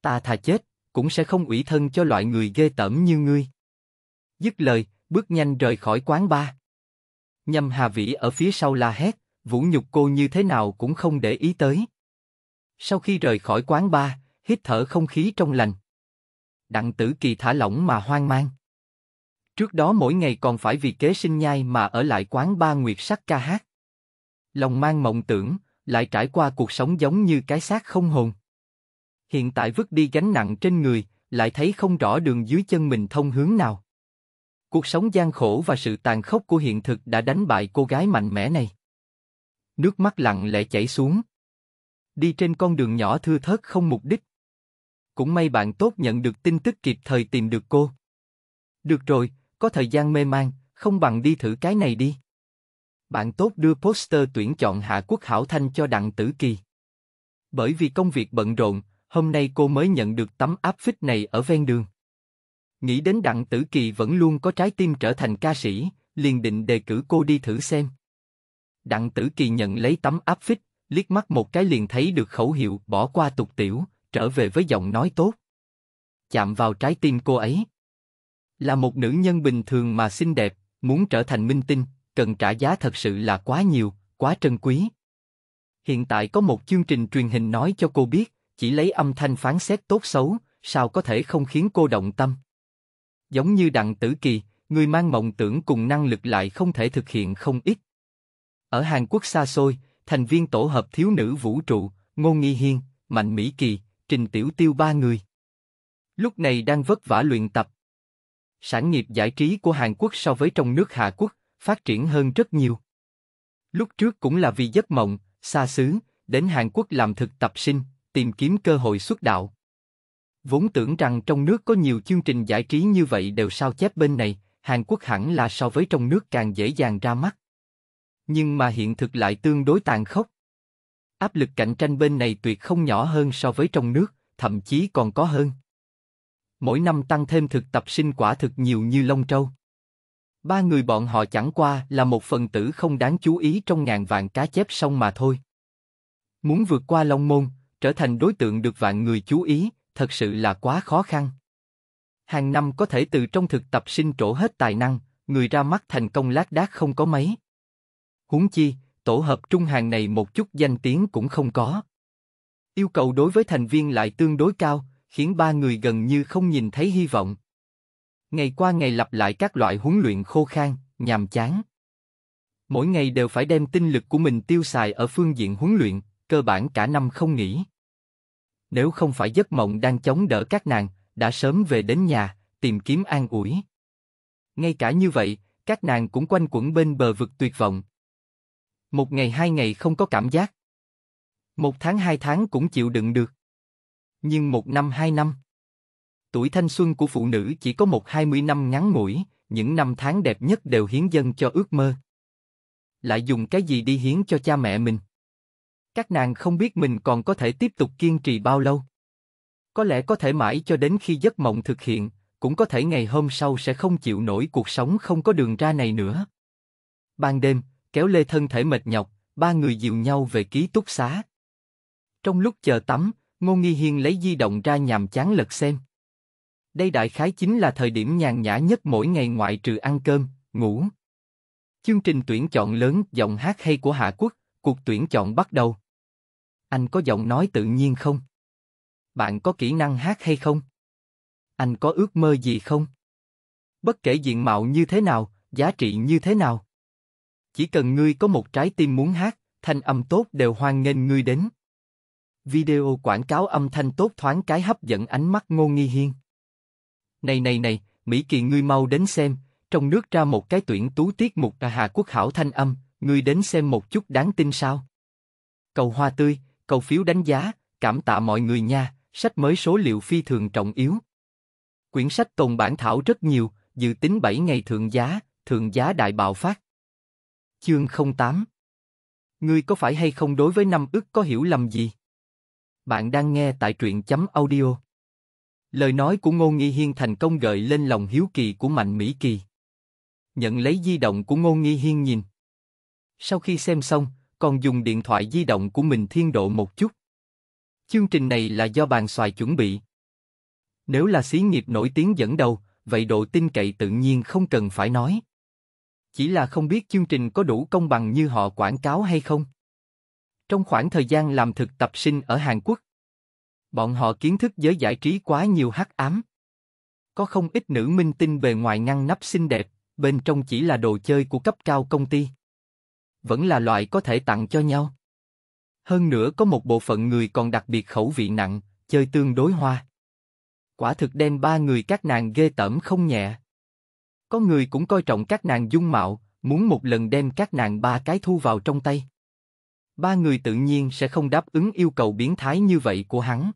Ta thà chết, cũng sẽ không ủy thân cho loại người ghê tởm như ngươi. Dứt lời, bước nhanh rời khỏi quán ba. Nhâm Hà Vĩ ở phía sau la hét, vũ nhục cô như thế nào cũng không để ý tới. Sau khi rời khỏi quán ba, hít thở không khí trong lành. Đặng Tử Kỳ thả lỏng mà hoang mang. Trước đó mỗi ngày còn phải vì kế sinh nhai mà ở lại quán ba nguyệt sắc ca hát. Lòng mang mộng tưởng, lại trải qua cuộc sống giống như cái xác không hồn hiện tại vứt đi gánh nặng trên người, lại thấy không rõ đường dưới chân mình thông hướng nào. Cuộc sống gian khổ và sự tàn khốc của hiện thực đã đánh bại cô gái mạnh mẽ này. Nước mắt lặng lẽ chảy xuống. Đi trên con đường nhỏ thưa thớt không mục đích. Cũng may bạn tốt nhận được tin tức kịp thời tìm được cô. Được rồi, có thời gian mê man, không bằng đi thử cái này đi. Bạn tốt đưa poster tuyển chọn Hạ Quốc Hảo Thanh cho Đặng Tử Kỳ. Bởi vì công việc bận rộn, hôm nay cô mới nhận được tấm áp phích này ở ven đường. Nghĩ đến Đặng Tử Kỳ vẫn luôn có trái tim trở thành ca sĩ, liền định đề cử cô đi thử xem. Đặng Tử Kỳ nhận lấy tấm áp phích, liếc mắt một cái liền thấy được khẩu hiệu bỏ qua tục tiểu, trở về với giọng nói tốt. Chạm vào trái tim cô ấy. Là một nữ nhân bình thường mà xinh đẹp, muốn trở thành minh tinh, cần trả giá thật sự là quá nhiều, quá trân quý. Hiện tại có một chương trình truyền hình nói cho cô biết, chỉ lấy âm thanh phán xét tốt xấu, sao có thể không khiến cô động tâm. Giống như đặng tử kỳ, người mang mộng tưởng cùng năng lực lại không thể thực hiện không ít. Ở Hàn Quốc xa xôi, thành viên tổ hợp thiếu nữ vũ trụ, Ngô Nghi Hiên, Mạnh Mỹ Kỳ, Trình Tiểu Tiêu ba người. Lúc này đang vất vả luyện tập. Sản nghiệp giải trí của Hàn Quốc so với trong nước Hạ Quốc phát triển hơn rất nhiều. Lúc trước cũng là vì giấc mộng, xa xứ, đến Hàn Quốc làm thực tập sinh, tìm kiếm cơ hội xuất đạo. Vốn tưởng rằng trong nước có nhiều chương trình giải trí như vậy đều sao chép bên này, Hàn Quốc hẳn là so với trong nước càng dễ dàng ra mắt. Nhưng mà hiện thực lại tương đối tàn khốc. Áp lực cạnh tranh bên này tuyệt không nhỏ hơn so với trong nước, thậm chí còn có hơn. Mỗi năm tăng thêm thực tập sinh quả thực nhiều như lông trâu. Ba người bọn họ chẳng qua là một phần tử không đáng chú ý trong ngàn vạn cá chép sông mà thôi. Muốn vượt qua Long Môn, trở thành đối tượng được vạn người chú ý, thật sự là quá khó khăn. Hàng năm có thể từ trong thực tập sinh trổ hết tài năng, người ra mắt thành công lác đác không có mấy. Huống chi, tổ hợp trung hàng này một chút danh tiếng cũng không có. Yêu cầu đối với thành viên lại tương đối cao, khiến ba người gần như không nhìn thấy hy vọng. Ngày qua ngày lặp lại các loại huấn luyện khô khan, nhàm chán. Mỗi ngày đều phải đem tinh lực của mình tiêu xài ở phương diện huấn luyện, cơ bản cả năm không nghỉ nếu không phải giấc mộng đang chống đỡ các nàng, đã sớm về đến nhà, tìm kiếm an ủi. Ngay cả như vậy, các nàng cũng quanh quẩn bên bờ vực tuyệt vọng. Một ngày hai ngày không có cảm giác. Một tháng hai tháng cũng chịu đựng được. Nhưng một năm hai năm. Tuổi thanh xuân của phụ nữ chỉ có một hai mươi năm ngắn ngủi, những năm tháng đẹp nhất đều hiến dâng cho ước mơ. Lại dùng cái gì đi hiến cho cha mẹ mình? Các nàng không biết mình còn có thể tiếp tục kiên trì bao lâu. Có lẽ có thể mãi cho đến khi giấc mộng thực hiện, cũng có thể ngày hôm sau sẽ không chịu nổi cuộc sống không có đường ra này nữa. Ban đêm, kéo lê thân thể mệt nhọc, ba người dìu nhau về ký túc xá. Trong lúc chờ tắm, Ngô Nghi Hiên lấy di động ra nhàm chán lật xem. Đây đại khái chính là thời điểm nhàn nhã nhất mỗi ngày ngoại trừ ăn cơm, ngủ. Chương trình tuyển chọn lớn giọng hát hay của Hạ Quốc, cuộc tuyển chọn bắt đầu. Anh có giọng nói tự nhiên không? Bạn có kỹ năng hát hay không? Anh có ước mơ gì không? Bất kể diện mạo như thế nào, giá trị như thế nào. Chỉ cần ngươi có một trái tim muốn hát, thanh âm tốt đều hoan nghênh ngươi đến. Video quảng cáo âm thanh tốt thoáng cái hấp dẫn ánh mắt Ngô Nghi Hiên. Này này này, Mỹ Kỳ ngươi mau đến xem, trong nước ra một cái tuyển tú tiết mục là Hà Quốc Hảo thanh âm, ngươi đến xem một chút đáng tin sao. Cầu hoa tươi, cầu phiếu đánh giá, cảm tạ mọi người nha, sách mới số liệu phi thường trọng yếu. Quyển sách tồn bản thảo rất nhiều, dự tính 7 ngày thượng giá, thượng giá đại bạo phát. Chương 08 Ngươi có phải hay không đối với năm ước có hiểu lầm gì? Bạn đang nghe tại truyện chấm audio. Lời nói của Ngô Nghi Hiên thành công gợi lên lòng hiếu kỳ của Mạnh Mỹ Kỳ. Nhận lấy di động của Ngô Nghi Hiên nhìn. Sau khi xem xong, còn dùng điện thoại di động của mình thiên độ một chút. Chương trình này là do bàn xoài chuẩn bị. Nếu là xí nghiệp nổi tiếng dẫn đầu, vậy độ tin cậy tự nhiên không cần phải nói. Chỉ là không biết chương trình có đủ công bằng như họ quảng cáo hay không. Trong khoảng thời gian làm thực tập sinh ở Hàn Quốc, bọn họ kiến thức giới giải trí quá nhiều hắc ám. Có không ít nữ minh tinh bề ngoài ngăn nắp xinh đẹp, bên trong chỉ là đồ chơi của cấp cao công ty vẫn là loại có thể tặng cho nhau. Hơn nữa có một bộ phận người còn đặc biệt khẩu vị nặng, chơi tương đối hoa. Quả thực đem ba người các nàng ghê tởm không nhẹ. Có người cũng coi trọng các nàng dung mạo, muốn một lần đem các nàng ba cái thu vào trong tay. Ba người tự nhiên sẽ không đáp ứng yêu cầu biến thái như vậy của hắn.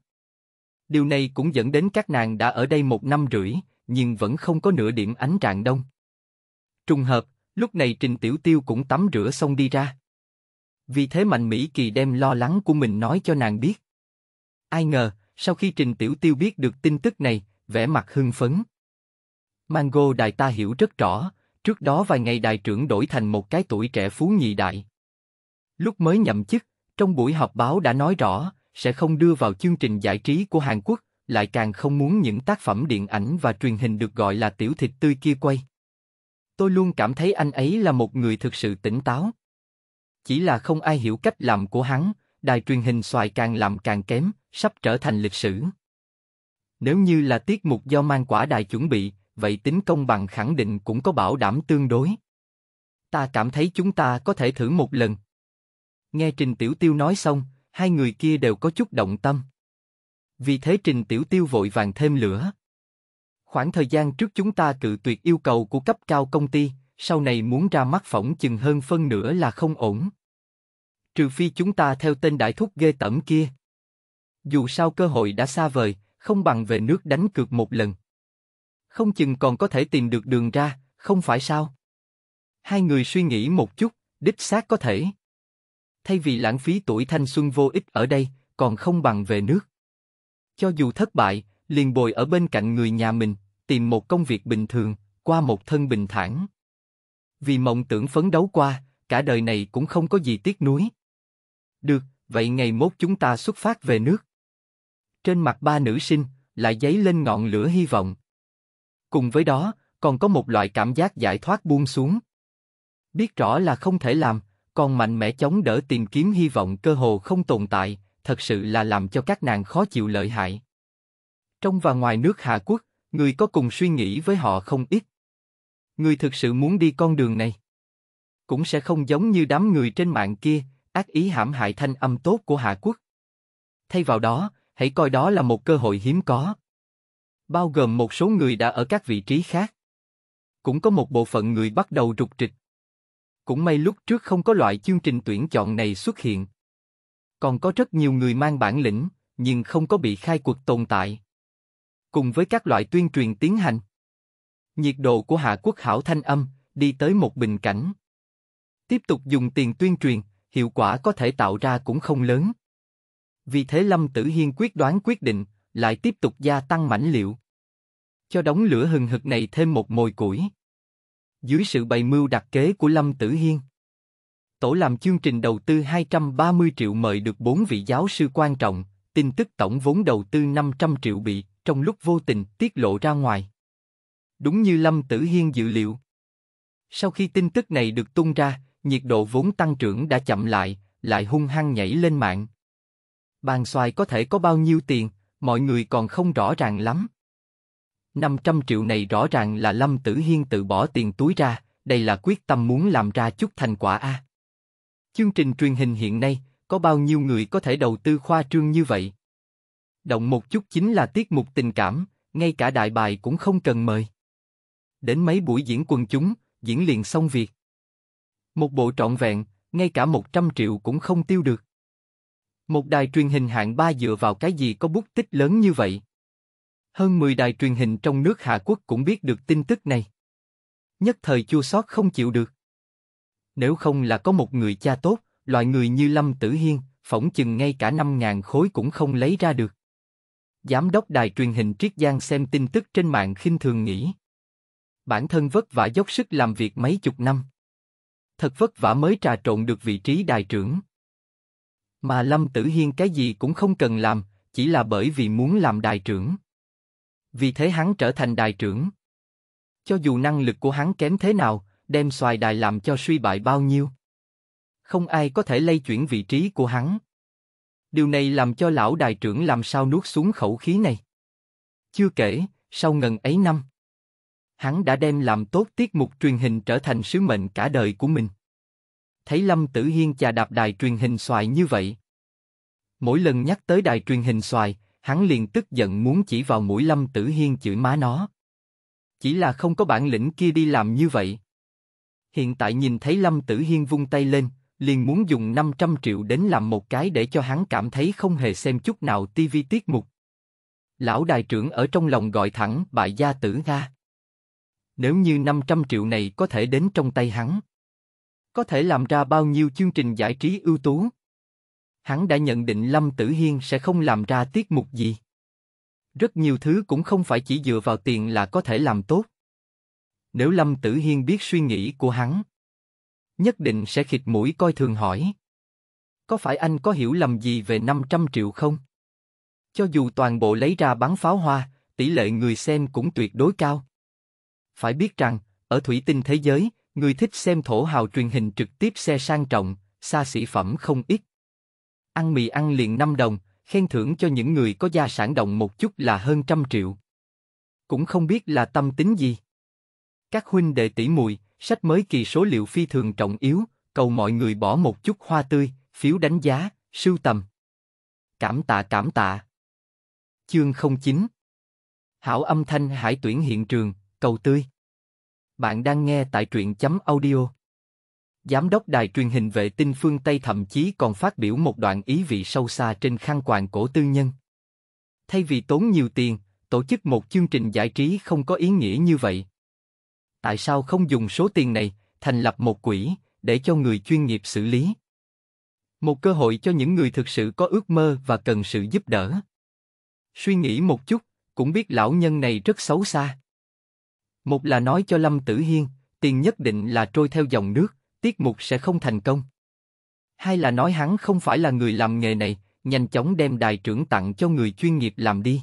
Điều này cũng dẫn đến các nàng đã ở đây một năm rưỡi, nhưng vẫn không có nửa điểm ánh trạng đông. Trùng hợp, Lúc này Trình Tiểu Tiêu cũng tắm rửa xong đi ra. Vì thế Mạnh Mỹ Kỳ đem lo lắng của mình nói cho nàng biết. Ai ngờ, sau khi Trình Tiểu Tiêu biết được tin tức này, vẻ mặt hưng phấn. Mango đại ta hiểu rất rõ, trước đó vài ngày đại trưởng đổi thành một cái tuổi trẻ phú nhị đại. Lúc mới nhậm chức, trong buổi họp báo đã nói rõ, sẽ không đưa vào chương trình giải trí của Hàn Quốc, lại càng không muốn những tác phẩm điện ảnh và truyền hình được gọi là tiểu thịt tươi kia quay. Tôi luôn cảm thấy anh ấy là một người thực sự tỉnh táo. Chỉ là không ai hiểu cách làm của hắn, đài truyền hình xoài càng làm càng kém, sắp trở thành lịch sử. Nếu như là tiết mục do mang quả đài chuẩn bị, vậy tính công bằng khẳng định cũng có bảo đảm tương đối. Ta cảm thấy chúng ta có thể thử một lần. Nghe Trình Tiểu Tiêu nói xong, hai người kia đều có chút động tâm. Vì thế Trình Tiểu Tiêu vội vàng thêm lửa. Khoảng thời gian trước chúng ta cự tuyệt yêu cầu của cấp cao công ty, sau này muốn ra mắt phỏng chừng hơn phân nửa là không ổn. Trừ phi chúng ta theo tên đại thúc ghê tẩm kia. Dù sao cơ hội đã xa vời, không bằng về nước đánh cược một lần. Không chừng còn có thể tìm được đường ra, không phải sao? Hai người suy nghĩ một chút, đích xác có thể. Thay vì lãng phí tuổi thanh xuân vô ích ở đây, còn không bằng về nước. Cho dù thất bại, liền bồi ở bên cạnh người nhà mình, tìm một công việc bình thường, qua một thân bình thản. Vì mộng tưởng phấn đấu qua, cả đời này cũng không có gì tiếc nuối. Được, vậy ngày mốt chúng ta xuất phát về nước. Trên mặt ba nữ sinh lại dấy lên ngọn lửa hy vọng. Cùng với đó, còn có một loại cảm giác giải thoát buông xuống. Biết rõ là không thể làm, còn mạnh mẽ chống đỡ tìm kiếm hy vọng cơ hồ không tồn tại, thật sự là làm cho các nàng khó chịu lợi hại. Trong và ngoài nước Hạ Quốc, người có cùng suy nghĩ với họ không ít. Người thực sự muốn đi con đường này. Cũng sẽ không giống như đám người trên mạng kia, ác ý hãm hại thanh âm tốt của Hạ Quốc. Thay vào đó, hãy coi đó là một cơ hội hiếm có. Bao gồm một số người đã ở các vị trí khác. Cũng có một bộ phận người bắt đầu rục trịch. Cũng may lúc trước không có loại chương trình tuyển chọn này xuất hiện. Còn có rất nhiều người mang bản lĩnh, nhưng không có bị khai cuộc tồn tại cùng với các loại tuyên truyền tiến hành. Nhiệt độ của Hạ Quốc Hảo thanh âm, đi tới một bình cảnh. Tiếp tục dùng tiền tuyên truyền, hiệu quả có thể tạo ra cũng không lớn. Vì thế Lâm Tử Hiên quyết đoán quyết định, lại tiếp tục gia tăng mảnh liệu. Cho đóng lửa hừng hực này thêm một mồi củi. Dưới sự bày mưu đặt kế của Lâm Tử Hiên, tổ làm chương trình đầu tư 230 triệu mời được 4 vị giáo sư quan trọng, tin tức tổng vốn đầu tư 500 triệu bị trong lúc vô tình tiết lộ ra ngoài. Đúng như Lâm Tử Hiên dự liệu. Sau khi tin tức này được tung ra, nhiệt độ vốn tăng trưởng đã chậm lại, lại hung hăng nhảy lên mạng. Bàn xoài có thể có bao nhiêu tiền, mọi người còn không rõ ràng lắm. 500 triệu này rõ ràng là Lâm Tử Hiên tự bỏ tiền túi ra, đây là quyết tâm muốn làm ra chút thành quả a. À. Chương trình truyền hình hiện nay, có bao nhiêu người có thể đầu tư khoa trương như vậy? động một chút chính là tiết mục tình cảm, ngay cả đại bài cũng không cần mời. Đến mấy buổi diễn quần chúng, diễn liền xong việc. Một bộ trọn vẹn, ngay cả 100 triệu cũng không tiêu được. Một đài truyền hình hạng ba dựa vào cái gì có bút tích lớn như vậy? Hơn 10 đài truyền hình trong nước Hạ Quốc cũng biết được tin tức này. Nhất thời chua xót không chịu được. Nếu không là có một người cha tốt, loại người như Lâm Tử Hiên, phỏng chừng ngay cả 5.000 khối cũng không lấy ra được giám đốc đài truyền hình Triết Giang xem tin tức trên mạng khinh thường nghĩ. Bản thân vất vả dốc sức làm việc mấy chục năm. Thật vất vả mới trà trộn được vị trí đài trưởng. Mà Lâm Tử Hiên cái gì cũng không cần làm, chỉ là bởi vì muốn làm đài trưởng. Vì thế hắn trở thành đài trưởng. Cho dù năng lực của hắn kém thế nào, đem xoài đài làm cho suy bại bao nhiêu. Không ai có thể lây chuyển vị trí của hắn điều này làm cho lão đại trưởng làm sao nuốt xuống khẩu khí này. Chưa kể, sau ngần ấy năm, hắn đã đem làm tốt tiết mục truyền hình trở thành sứ mệnh cả đời của mình. Thấy Lâm Tử Hiên chà đạp đài truyền hình xoài như vậy. Mỗi lần nhắc tới đài truyền hình xoài, hắn liền tức giận muốn chỉ vào mũi Lâm Tử Hiên chửi má nó. Chỉ là không có bản lĩnh kia đi làm như vậy. Hiện tại nhìn thấy Lâm Tử Hiên vung tay lên, liền muốn dùng 500 triệu đến làm một cái để cho hắn cảm thấy không hề xem chút nào TV tiết mục. Lão đài trưởng ở trong lòng gọi thẳng bại gia tử Nga. Nếu như 500 triệu này có thể đến trong tay hắn, có thể làm ra bao nhiêu chương trình giải trí ưu tú. Hắn đã nhận định Lâm Tử Hiên sẽ không làm ra tiết mục gì. Rất nhiều thứ cũng không phải chỉ dựa vào tiền là có thể làm tốt. Nếu Lâm Tử Hiên biết suy nghĩ của hắn, nhất định sẽ khịt mũi coi thường hỏi. Có phải anh có hiểu lầm gì về 500 triệu không? Cho dù toàn bộ lấy ra bán pháo hoa, tỷ lệ người xem cũng tuyệt đối cao. Phải biết rằng, ở thủy tinh thế giới, người thích xem thổ hào truyền hình trực tiếp xe sang trọng, xa xỉ phẩm không ít. Ăn mì ăn liền 5 đồng, khen thưởng cho những người có gia sản động một chút là hơn trăm triệu. Cũng không biết là tâm tính gì. Các huynh đệ tỷ muội Sách mới kỳ số liệu phi thường trọng yếu, cầu mọi người bỏ một chút hoa tươi, phiếu đánh giá, sưu tầm. Cảm tạ cảm tạ. Chương 09 Hảo âm thanh hải tuyển hiện trường, cầu tươi. Bạn đang nghe tại truyện chấm audio. Giám đốc đài truyền hình vệ tinh phương Tây thậm chí còn phát biểu một đoạn ý vị sâu xa trên khăn quàng cổ tư nhân. Thay vì tốn nhiều tiền, tổ chức một chương trình giải trí không có ý nghĩa như vậy tại sao không dùng số tiền này thành lập một quỹ để cho người chuyên nghiệp xử lý? Một cơ hội cho những người thực sự có ước mơ và cần sự giúp đỡ. Suy nghĩ một chút, cũng biết lão nhân này rất xấu xa. Một là nói cho Lâm Tử Hiên, tiền nhất định là trôi theo dòng nước, tiết mục sẽ không thành công. Hai là nói hắn không phải là người làm nghề này, nhanh chóng đem đài trưởng tặng cho người chuyên nghiệp làm đi.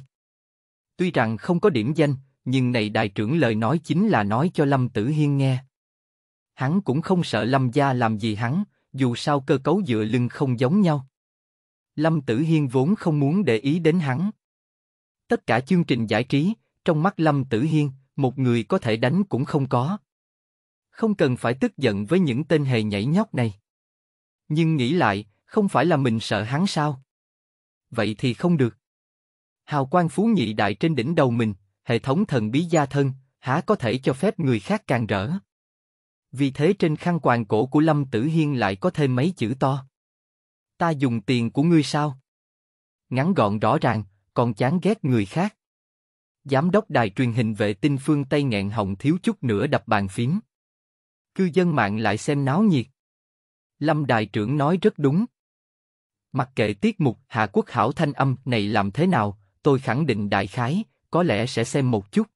Tuy rằng không có điểm danh, nhưng này đại trưởng lời nói chính là nói cho Lâm Tử Hiên nghe. Hắn cũng không sợ Lâm gia làm gì hắn, dù sao cơ cấu dựa lưng không giống nhau. Lâm Tử Hiên vốn không muốn để ý đến hắn. Tất cả chương trình giải trí, trong mắt Lâm Tử Hiên, một người có thể đánh cũng không có. Không cần phải tức giận với những tên hề nhảy nhóc này. Nhưng nghĩ lại, không phải là mình sợ hắn sao? Vậy thì không được. Hào quang phú nhị đại trên đỉnh đầu mình, hệ thống thần bí gia thân, há có thể cho phép người khác càng rỡ. Vì thế trên khăn quàng cổ của Lâm Tử Hiên lại có thêm mấy chữ to. Ta dùng tiền của ngươi sao? Ngắn gọn rõ ràng, còn chán ghét người khác. Giám đốc đài truyền hình vệ tinh phương Tây nghẹn hồng thiếu chút nữa đập bàn phím. Cư dân mạng lại xem náo nhiệt. Lâm đại trưởng nói rất đúng. Mặc kệ tiết mục Hạ Quốc Hảo thanh âm này làm thế nào, tôi khẳng định đại khái, có lẽ sẽ xem một chút.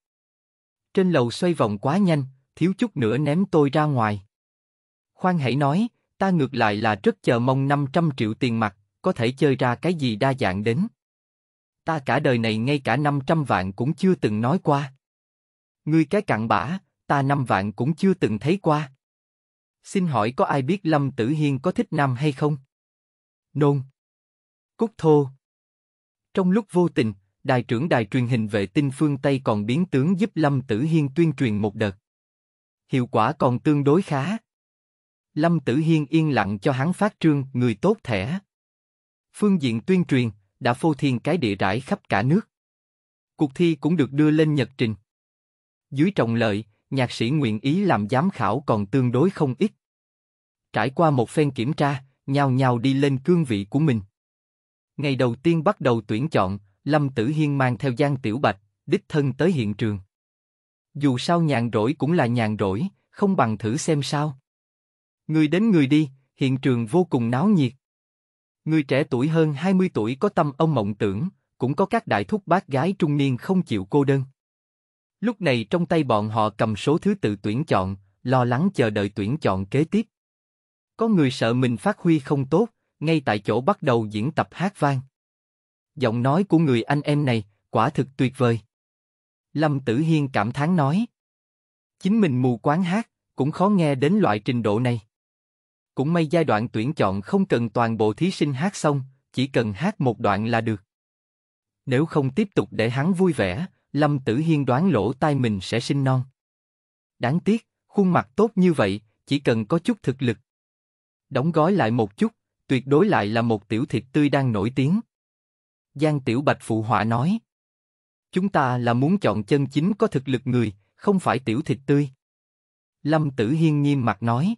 Trên lầu xoay vòng quá nhanh, thiếu chút nữa ném tôi ra ngoài. Khoan hãy nói, ta ngược lại là rất chờ mong 500 triệu tiền mặt, có thể chơi ra cái gì đa dạng đến. Ta cả đời này ngay cả 500 vạn cũng chưa từng nói qua. Ngươi cái cặn bã, ta 5 vạn cũng chưa từng thấy qua. Xin hỏi có ai biết Lâm Tử Hiên có thích nam hay không? Nôn. Cúc thô. Trong lúc vô tình, đài trưởng đài truyền hình vệ tinh phương Tây còn biến tướng giúp Lâm Tử Hiên tuyên truyền một đợt. Hiệu quả còn tương đối khá. Lâm Tử Hiên yên lặng cho hắn phát trương người tốt thẻ. Phương diện tuyên truyền đã phô thiên cái địa rải khắp cả nước. Cuộc thi cũng được đưa lên nhật trình. Dưới trọng lợi, nhạc sĩ nguyện ý làm giám khảo còn tương đối không ít. Trải qua một phen kiểm tra, nhào nhào đi lên cương vị của mình. Ngày đầu tiên bắt đầu tuyển chọn, Lâm Tử Hiên mang theo Giang Tiểu Bạch, đích thân tới hiện trường. Dù sao nhàn rỗi cũng là nhàn rỗi, không bằng thử xem sao. Người đến người đi, hiện trường vô cùng náo nhiệt. Người trẻ tuổi hơn 20 tuổi có tâm ông mộng tưởng, cũng có các đại thúc bác gái trung niên không chịu cô đơn. Lúc này trong tay bọn họ cầm số thứ tự tuyển chọn, lo lắng chờ đợi tuyển chọn kế tiếp. Có người sợ mình phát huy không tốt, ngay tại chỗ bắt đầu diễn tập hát vang giọng nói của người anh em này quả thực tuyệt vời. Lâm Tử Hiên cảm thán nói. Chính mình mù quáng hát, cũng khó nghe đến loại trình độ này. Cũng may giai đoạn tuyển chọn không cần toàn bộ thí sinh hát xong, chỉ cần hát một đoạn là được. Nếu không tiếp tục để hắn vui vẻ, Lâm Tử Hiên đoán lỗ tai mình sẽ sinh non. Đáng tiếc, khuôn mặt tốt như vậy, chỉ cần có chút thực lực. Đóng gói lại một chút, tuyệt đối lại là một tiểu thịt tươi đang nổi tiếng. Giang Tiểu Bạch phụ họa nói. Chúng ta là muốn chọn chân chính có thực lực người, không phải tiểu thịt tươi. Lâm Tử Hiên nghiêm mặt nói.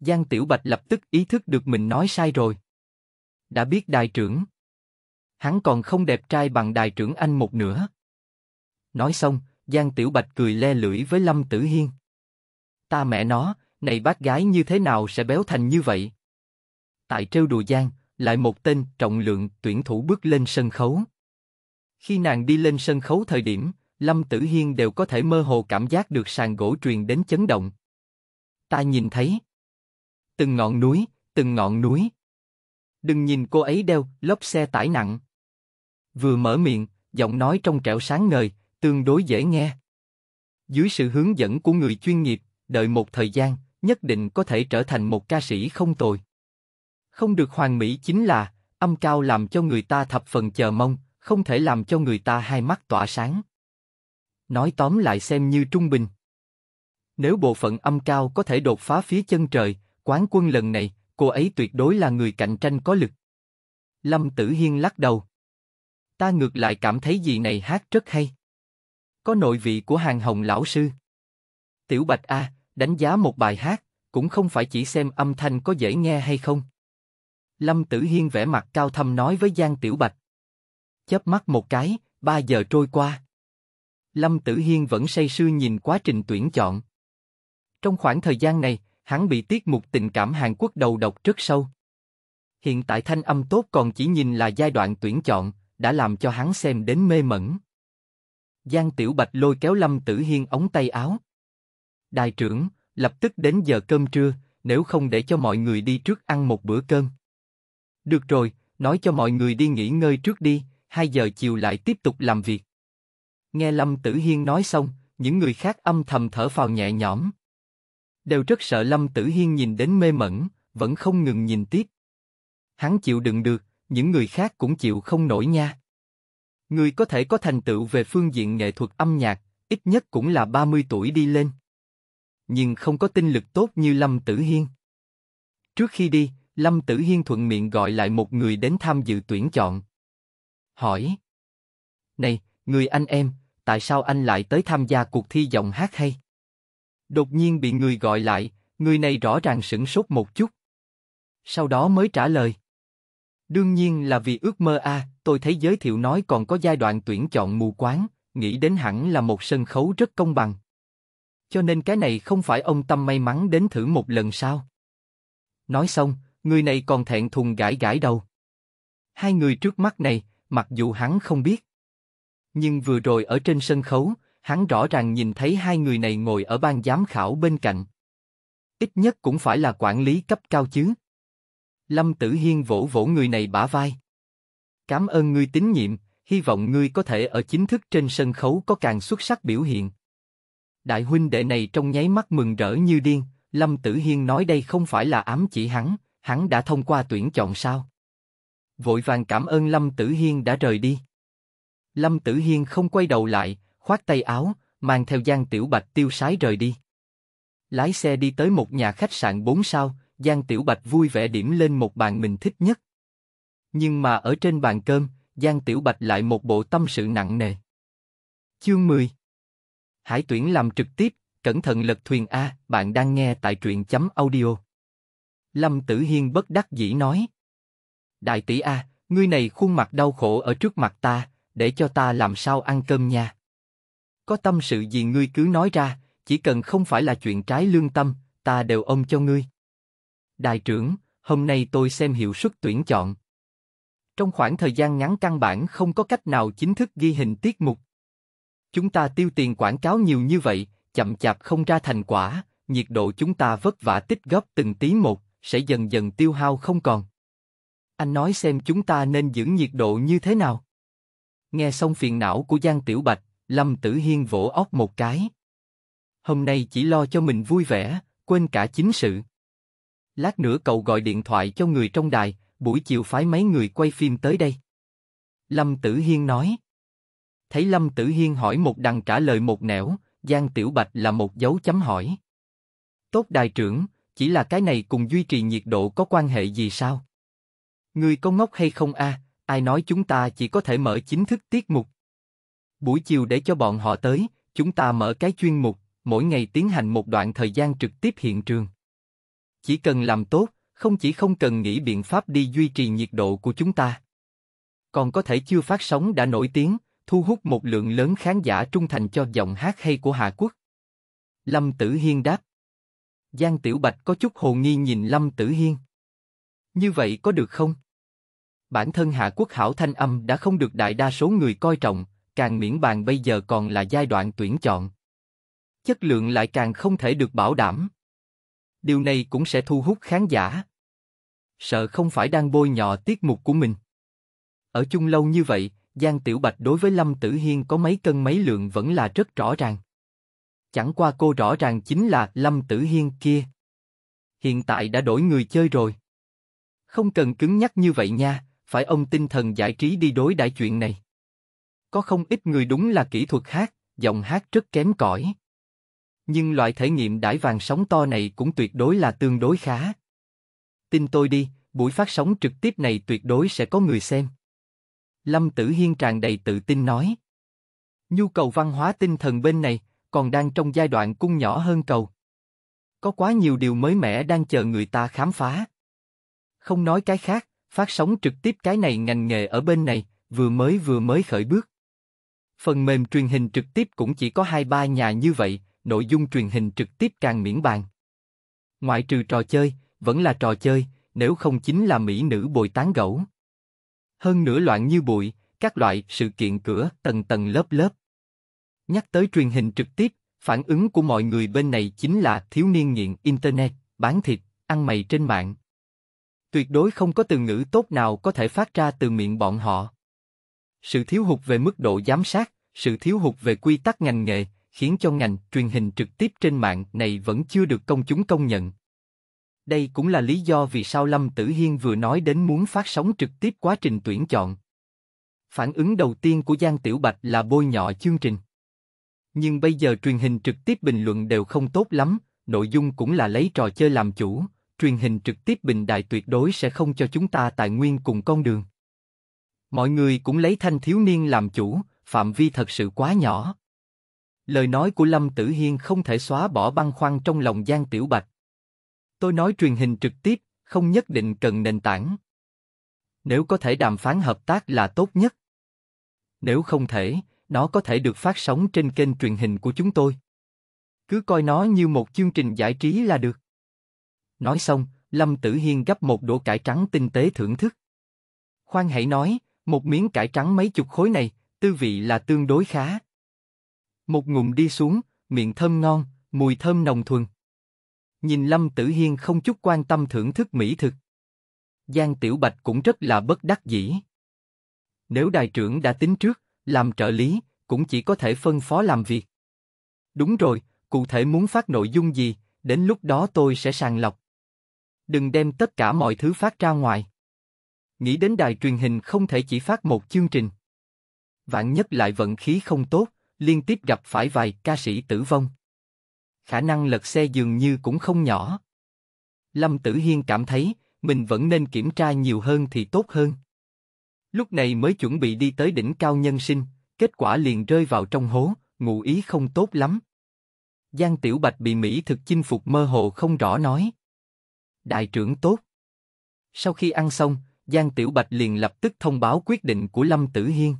Giang Tiểu Bạch lập tức ý thức được mình nói sai rồi. Đã biết đại trưởng. Hắn còn không đẹp trai bằng đại trưởng anh một nữa. Nói xong, Giang Tiểu Bạch cười le lưỡi với Lâm Tử Hiên. Ta mẹ nó, này bác gái như thế nào sẽ béo thành như vậy? Tại trêu đùa Giang, lại một tên trọng lượng tuyển thủ bước lên sân khấu. Khi nàng đi lên sân khấu thời điểm, Lâm Tử Hiên đều có thể mơ hồ cảm giác được sàn gỗ truyền đến chấn động. Ta nhìn thấy từng ngọn núi, từng ngọn núi. Đừng nhìn cô ấy đeo lốp xe tải nặng. Vừa mở miệng, giọng nói trong trẻo sáng ngời, tương đối dễ nghe. Dưới sự hướng dẫn của người chuyên nghiệp, đợi một thời gian, nhất định có thể trở thành một ca sĩ không tồi. Không được hoàn mỹ chính là, âm cao làm cho người ta thập phần chờ mong, không thể làm cho người ta hai mắt tỏa sáng. Nói tóm lại xem như trung bình. Nếu bộ phận âm cao có thể đột phá phía chân trời, quán quân lần này, cô ấy tuyệt đối là người cạnh tranh có lực. Lâm Tử Hiên lắc đầu. Ta ngược lại cảm thấy gì này hát rất hay. Có nội vị của hàng hồng lão sư. Tiểu Bạch A, đánh giá một bài hát, cũng không phải chỉ xem âm thanh có dễ nghe hay không. Lâm Tử Hiên vẻ mặt cao thâm nói với Giang Tiểu Bạch. Chớp mắt một cái, ba giờ trôi qua. Lâm Tử Hiên vẫn say sưa nhìn quá trình tuyển chọn. Trong khoảng thời gian này, hắn bị tiết mục tình cảm Hàn Quốc đầu độc rất sâu. Hiện tại thanh âm tốt còn chỉ nhìn là giai đoạn tuyển chọn, đã làm cho hắn xem đến mê mẩn. Giang Tiểu Bạch lôi kéo Lâm Tử Hiên ống tay áo. Đại trưởng, lập tức đến giờ cơm trưa, nếu không để cho mọi người đi trước ăn một bữa cơm. Được rồi, nói cho mọi người đi nghỉ ngơi trước đi, 2 giờ chiều lại tiếp tục làm việc. Nghe Lâm Tử Hiên nói xong, những người khác âm thầm thở phào nhẹ nhõm. Đều rất sợ Lâm Tử Hiên nhìn đến mê mẩn, vẫn không ngừng nhìn tiếp. Hắn chịu đựng được, những người khác cũng chịu không nổi nha. Người có thể có thành tựu về phương diện nghệ thuật âm nhạc, ít nhất cũng là 30 tuổi đi lên. Nhưng không có tinh lực tốt như Lâm Tử Hiên. Trước khi đi, Lâm Tử Hiên thuận miệng gọi lại một người đến tham dự tuyển chọn. Hỏi. Này, người anh em, tại sao anh lại tới tham gia cuộc thi giọng hát hay? Đột nhiên bị người gọi lại, người này rõ ràng sửng sốt một chút. Sau đó mới trả lời. Đương nhiên là vì ước mơ a, tôi thấy giới thiệu nói còn có giai đoạn tuyển chọn mù quáng, nghĩ đến hẳn là một sân khấu rất công bằng. Cho nên cái này không phải ông Tâm may mắn đến thử một lần sao? Nói xong, người này còn thẹn thùng gãi gãi đầu. Hai người trước mắt này, mặc dù hắn không biết, nhưng vừa rồi ở trên sân khấu, hắn rõ ràng nhìn thấy hai người này ngồi ở ban giám khảo bên cạnh. Ít nhất cũng phải là quản lý cấp cao chứ. Lâm Tử Hiên vỗ vỗ người này bả vai. Cảm ơn ngươi tín nhiệm, hy vọng ngươi có thể ở chính thức trên sân khấu có càng xuất sắc biểu hiện. Đại huynh đệ này trong nháy mắt mừng rỡ như điên, Lâm Tử Hiên nói đây không phải là ám chỉ hắn, hắn đã thông qua tuyển chọn sao? Vội vàng cảm ơn Lâm Tử Hiên đã rời đi. Lâm Tử Hiên không quay đầu lại, khoác tay áo, mang theo Giang Tiểu Bạch tiêu sái rời đi. Lái xe đi tới một nhà khách sạn 4 sao, Giang Tiểu Bạch vui vẻ điểm lên một bàn mình thích nhất. Nhưng mà ở trên bàn cơm, Giang Tiểu Bạch lại một bộ tâm sự nặng nề. Chương 10 Hải tuyển làm trực tiếp, cẩn thận lật thuyền A, bạn đang nghe tại truyện chấm audio. Lâm Tử Hiên bất đắc dĩ nói. Đại tỷ A, à, ngươi này khuôn mặt đau khổ ở trước mặt ta, để cho ta làm sao ăn cơm nha. Có tâm sự gì ngươi cứ nói ra, chỉ cần không phải là chuyện trái lương tâm, ta đều ôm cho ngươi. Đại trưởng, hôm nay tôi xem hiệu suất tuyển chọn. Trong khoảng thời gian ngắn căn bản không có cách nào chính thức ghi hình tiết mục. Chúng ta tiêu tiền quảng cáo nhiều như vậy, chậm chạp không ra thành quả, nhiệt độ chúng ta vất vả tích góp từng tí một, sẽ dần dần tiêu hao không còn. Anh nói xem chúng ta nên giữ nhiệt độ như thế nào? Nghe xong phiền não của Giang Tiểu Bạch, Lâm Tử Hiên vỗ óc một cái. Hôm nay chỉ lo cho mình vui vẻ, quên cả chính sự. Lát nữa cậu gọi điện thoại cho người trong đài, buổi chiều phái mấy người quay phim tới đây. Lâm Tử Hiên nói. Thấy Lâm Tử Hiên hỏi một đằng trả lời một nẻo, Giang Tiểu Bạch là một dấu chấm hỏi. Tốt đài trưởng, chỉ là cái này cùng duy trì nhiệt độ có quan hệ gì sao? Ngươi có ngốc hay không a? À? Ai nói chúng ta chỉ có thể mở chính thức tiết mục? Buổi chiều để cho bọn họ tới, chúng ta mở cái chuyên mục, mỗi ngày tiến hành một đoạn thời gian trực tiếp hiện trường. Chỉ cần làm tốt, không chỉ không cần nghĩ biện pháp đi duy trì nhiệt độ của chúng ta, còn có thể chưa phát sóng đã nổi tiếng, thu hút một lượng lớn khán giả trung thành cho giọng hát hay của Hạ Quốc. Lâm Tử Hiên đáp. Giang Tiểu Bạch có chút hồ nghi nhìn Lâm Tử Hiên. Như vậy có được không? Bản thân Hạ Quốc Hảo Thanh Âm đã không được đại đa số người coi trọng, càng miễn bàn bây giờ còn là giai đoạn tuyển chọn. Chất lượng lại càng không thể được bảo đảm. Điều này cũng sẽ thu hút khán giả. Sợ không phải đang bôi nhọ tiết mục của mình. Ở chung lâu như vậy, Giang Tiểu Bạch đối với Lâm Tử Hiên có mấy cân mấy lượng vẫn là rất rõ ràng. Chẳng qua cô rõ ràng chính là Lâm Tử Hiên kia. Hiện tại đã đổi người chơi rồi. Không cần cứng nhắc như vậy nha, phải ông tinh thần giải trí đi đối đãi chuyện này. Có không ít người đúng là kỹ thuật hát, giọng hát rất kém cỏi. Nhưng loại thể nghiệm đãi vàng sóng to này cũng tuyệt đối là tương đối khá. Tin tôi đi, buổi phát sóng trực tiếp này tuyệt đối sẽ có người xem. Lâm Tử Hiên tràn đầy tự tin nói. Nhu cầu văn hóa tinh thần bên này, còn đang trong giai đoạn cung nhỏ hơn cầu. Có quá nhiều điều mới mẻ đang chờ người ta khám phá. Không nói cái khác, phát sóng trực tiếp cái này ngành nghề ở bên này, vừa mới vừa mới khởi bước. Phần mềm truyền hình trực tiếp cũng chỉ có hai ba nhà như vậy, nội dung truyền hình trực tiếp càng miễn bàn. Ngoại trừ trò chơi, vẫn là trò chơi, nếu không chính là mỹ nữ bồi tán gẫu. Hơn nửa loạn như bụi, các loại sự kiện cửa tầng tầng lớp lớp. Nhắc tới truyền hình trực tiếp, phản ứng của mọi người bên này chính là thiếu niên nghiện Internet, bán thịt, ăn mày trên mạng. Tuyệt đối không có từ ngữ tốt nào có thể phát ra từ miệng bọn họ. Sự thiếu hụt về mức độ giám sát, sự thiếu hụt về quy tắc ngành nghề, khiến cho ngành truyền hình trực tiếp trên mạng này vẫn chưa được công chúng công nhận. Đây cũng là lý do vì sao Lâm Tử Hiên vừa nói đến muốn phát sóng trực tiếp quá trình tuyển chọn. Phản ứng đầu tiên của Giang Tiểu Bạch là bôi nhọ chương trình. Nhưng bây giờ truyền hình trực tiếp bình luận đều không tốt lắm, nội dung cũng là lấy trò chơi làm chủ, truyền hình trực tiếp bình đại tuyệt đối sẽ không cho chúng ta tài nguyên cùng con đường. Mọi người cũng lấy thanh thiếu niên làm chủ, phạm vi thật sự quá nhỏ. Lời nói của Lâm Tử Hiên không thể xóa bỏ băng khoăn trong lòng Giang Tiểu Bạch. Tôi nói truyền hình trực tiếp, không nhất định cần nền tảng. Nếu có thể đàm phán hợp tác là tốt nhất. Nếu không thể, nó có thể được phát sóng trên kênh truyền hình của chúng tôi. Cứ coi nó như một chương trình giải trí là được. Nói xong, Lâm Tử Hiên gấp một đũa cải trắng tinh tế thưởng thức. Khoan hãy nói, một miếng cải trắng mấy chục khối này, tư vị là tương đối khá. Một ngụm đi xuống, miệng thơm ngon, mùi thơm nồng thuần. Nhìn Lâm Tử Hiên không chút quan tâm thưởng thức mỹ thực. Giang Tiểu Bạch cũng rất là bất đắc dĩ. Nếu đài trưởng đã tính trước, làm trợ lý, cũng chỉ có thể phân phó làm việc. Đúng rồi, cụ thể muốn phát nội dung gì, đến lúc đó tôi sẽ sàng lọc. Đừng đem tất cả mọi thứ phát ra ngoài. Nghĩ đến đài truyền hình không thể chỉ phát một chương trình. Vạn nhất lại vận khí không tốt, liên tiếp gặp phải vài ca sĩ tử vong. Khả năng lật xe dường như cũng không nhỏ. Lâm Tử Hiên cảm thấy, mình vẫn nên kiểm tra nhiều hơn thì tốt hơn. Lúc này mới chuẩn bị đi tới đỉnh cao nhân sinh, kết quả liền rơi vào trong hố, ngụ ý không tốt lắm. Giang Tiểu Bạch bị Mỹ thực chinh phục mơ hồ không rõ nói. Đại trưởng tốt. Sau khi ăn xong, Giang Tiểu Bạch liền lập tức thông báo quyết định của Lâm Tử Hiên.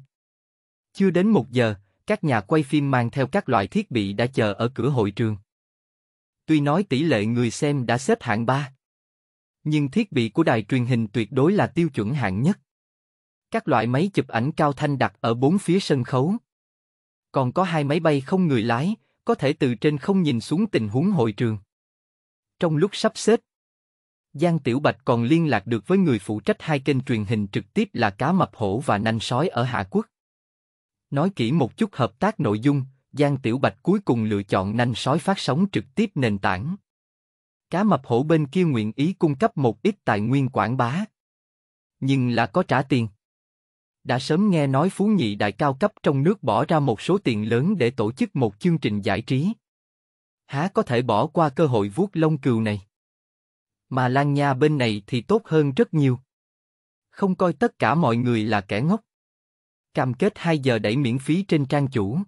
Chưa đến một giờ, các nhà quay phim mang theo các loại thiết bị đã chờ ở cửa hội trường. Tuy nói tỷ lệ người xem đã xếp hạng 3, nhưng thiết bị của đài truyền hình tuyệt đối là tiêu chuẩn hạng nhất các loại máy chụp ảnh cao thanh đặt ở bốn phía sân khấu. Còn có hai máy bay không người lái, có thể từ trên không nhìn xuống tình huống hội trường. Trong lúc sắp xếp, Giang Tiểu Bạch còn liên lạc được với người phụ trách hai kênh truyền hình trực tiếp là Cá Mập Hổ và Nanh Sói ở Hạ Quốc. Nói kỹ một chút hợp tác nội dung, Giang Tiểu Bạch cuối cùng lựa chọn Nanh Sói phát sóng trực tiếp nền tảng. Cá Mập Hổ bên kia nguyện ý cung cấp một ít tài nguyên quảng bá. Nhưng là có trả tiền đã sớm nghe nói phú nhị đại cao cấp trong nước bỏ ra một số tiền lớn để tổ chức một chương trình giải trí. Há có thể bỏ qua cơ hội vuốt lông cừu này. Mà Lan Nha bên này thì tốt hơn rất nhiều. Không coi tất cả mọi người là kẻ ngốc. Cam kết 2 giờ đẩy miễn phí trên trang chủ.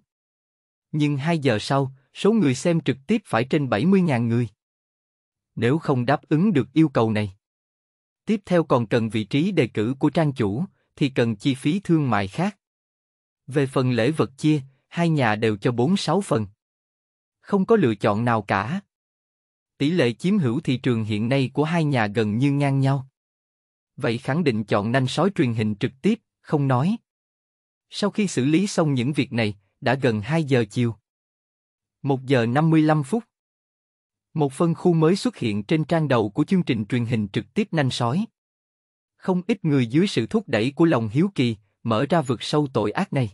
Nhưng 2 giờ sau, số người xem trực tiếp phải trên 70.000 người. Nếu không đáp ứng được yêu cầu này, tiếp theo còn cần vị trí đề cử của trang chủ, thì cần chi phí thương mại khác. Về phần lễ vật chia, hai nhà đều cho 4-6 phần. Không có lựa chọn nào cả. Tỷ lệ chiếm hữu thị trường hiện nay của hai nhà gần như ngang nhau. Vậy khẳng định chọn nanh sói truyền hình trực tiếp, không nói. Sau khi xử lý xong những việc này, đã gần 2 giờ chiều. 1 giờ 55 phút. Một phân khu mới xuất hiện trên trang đầu của chương trình truyền hình trực tiếp nanh sói. Không ít người dưới sự thúc đẩy của lòng hiếu kỳ, mở ra vực sâu tội ác này.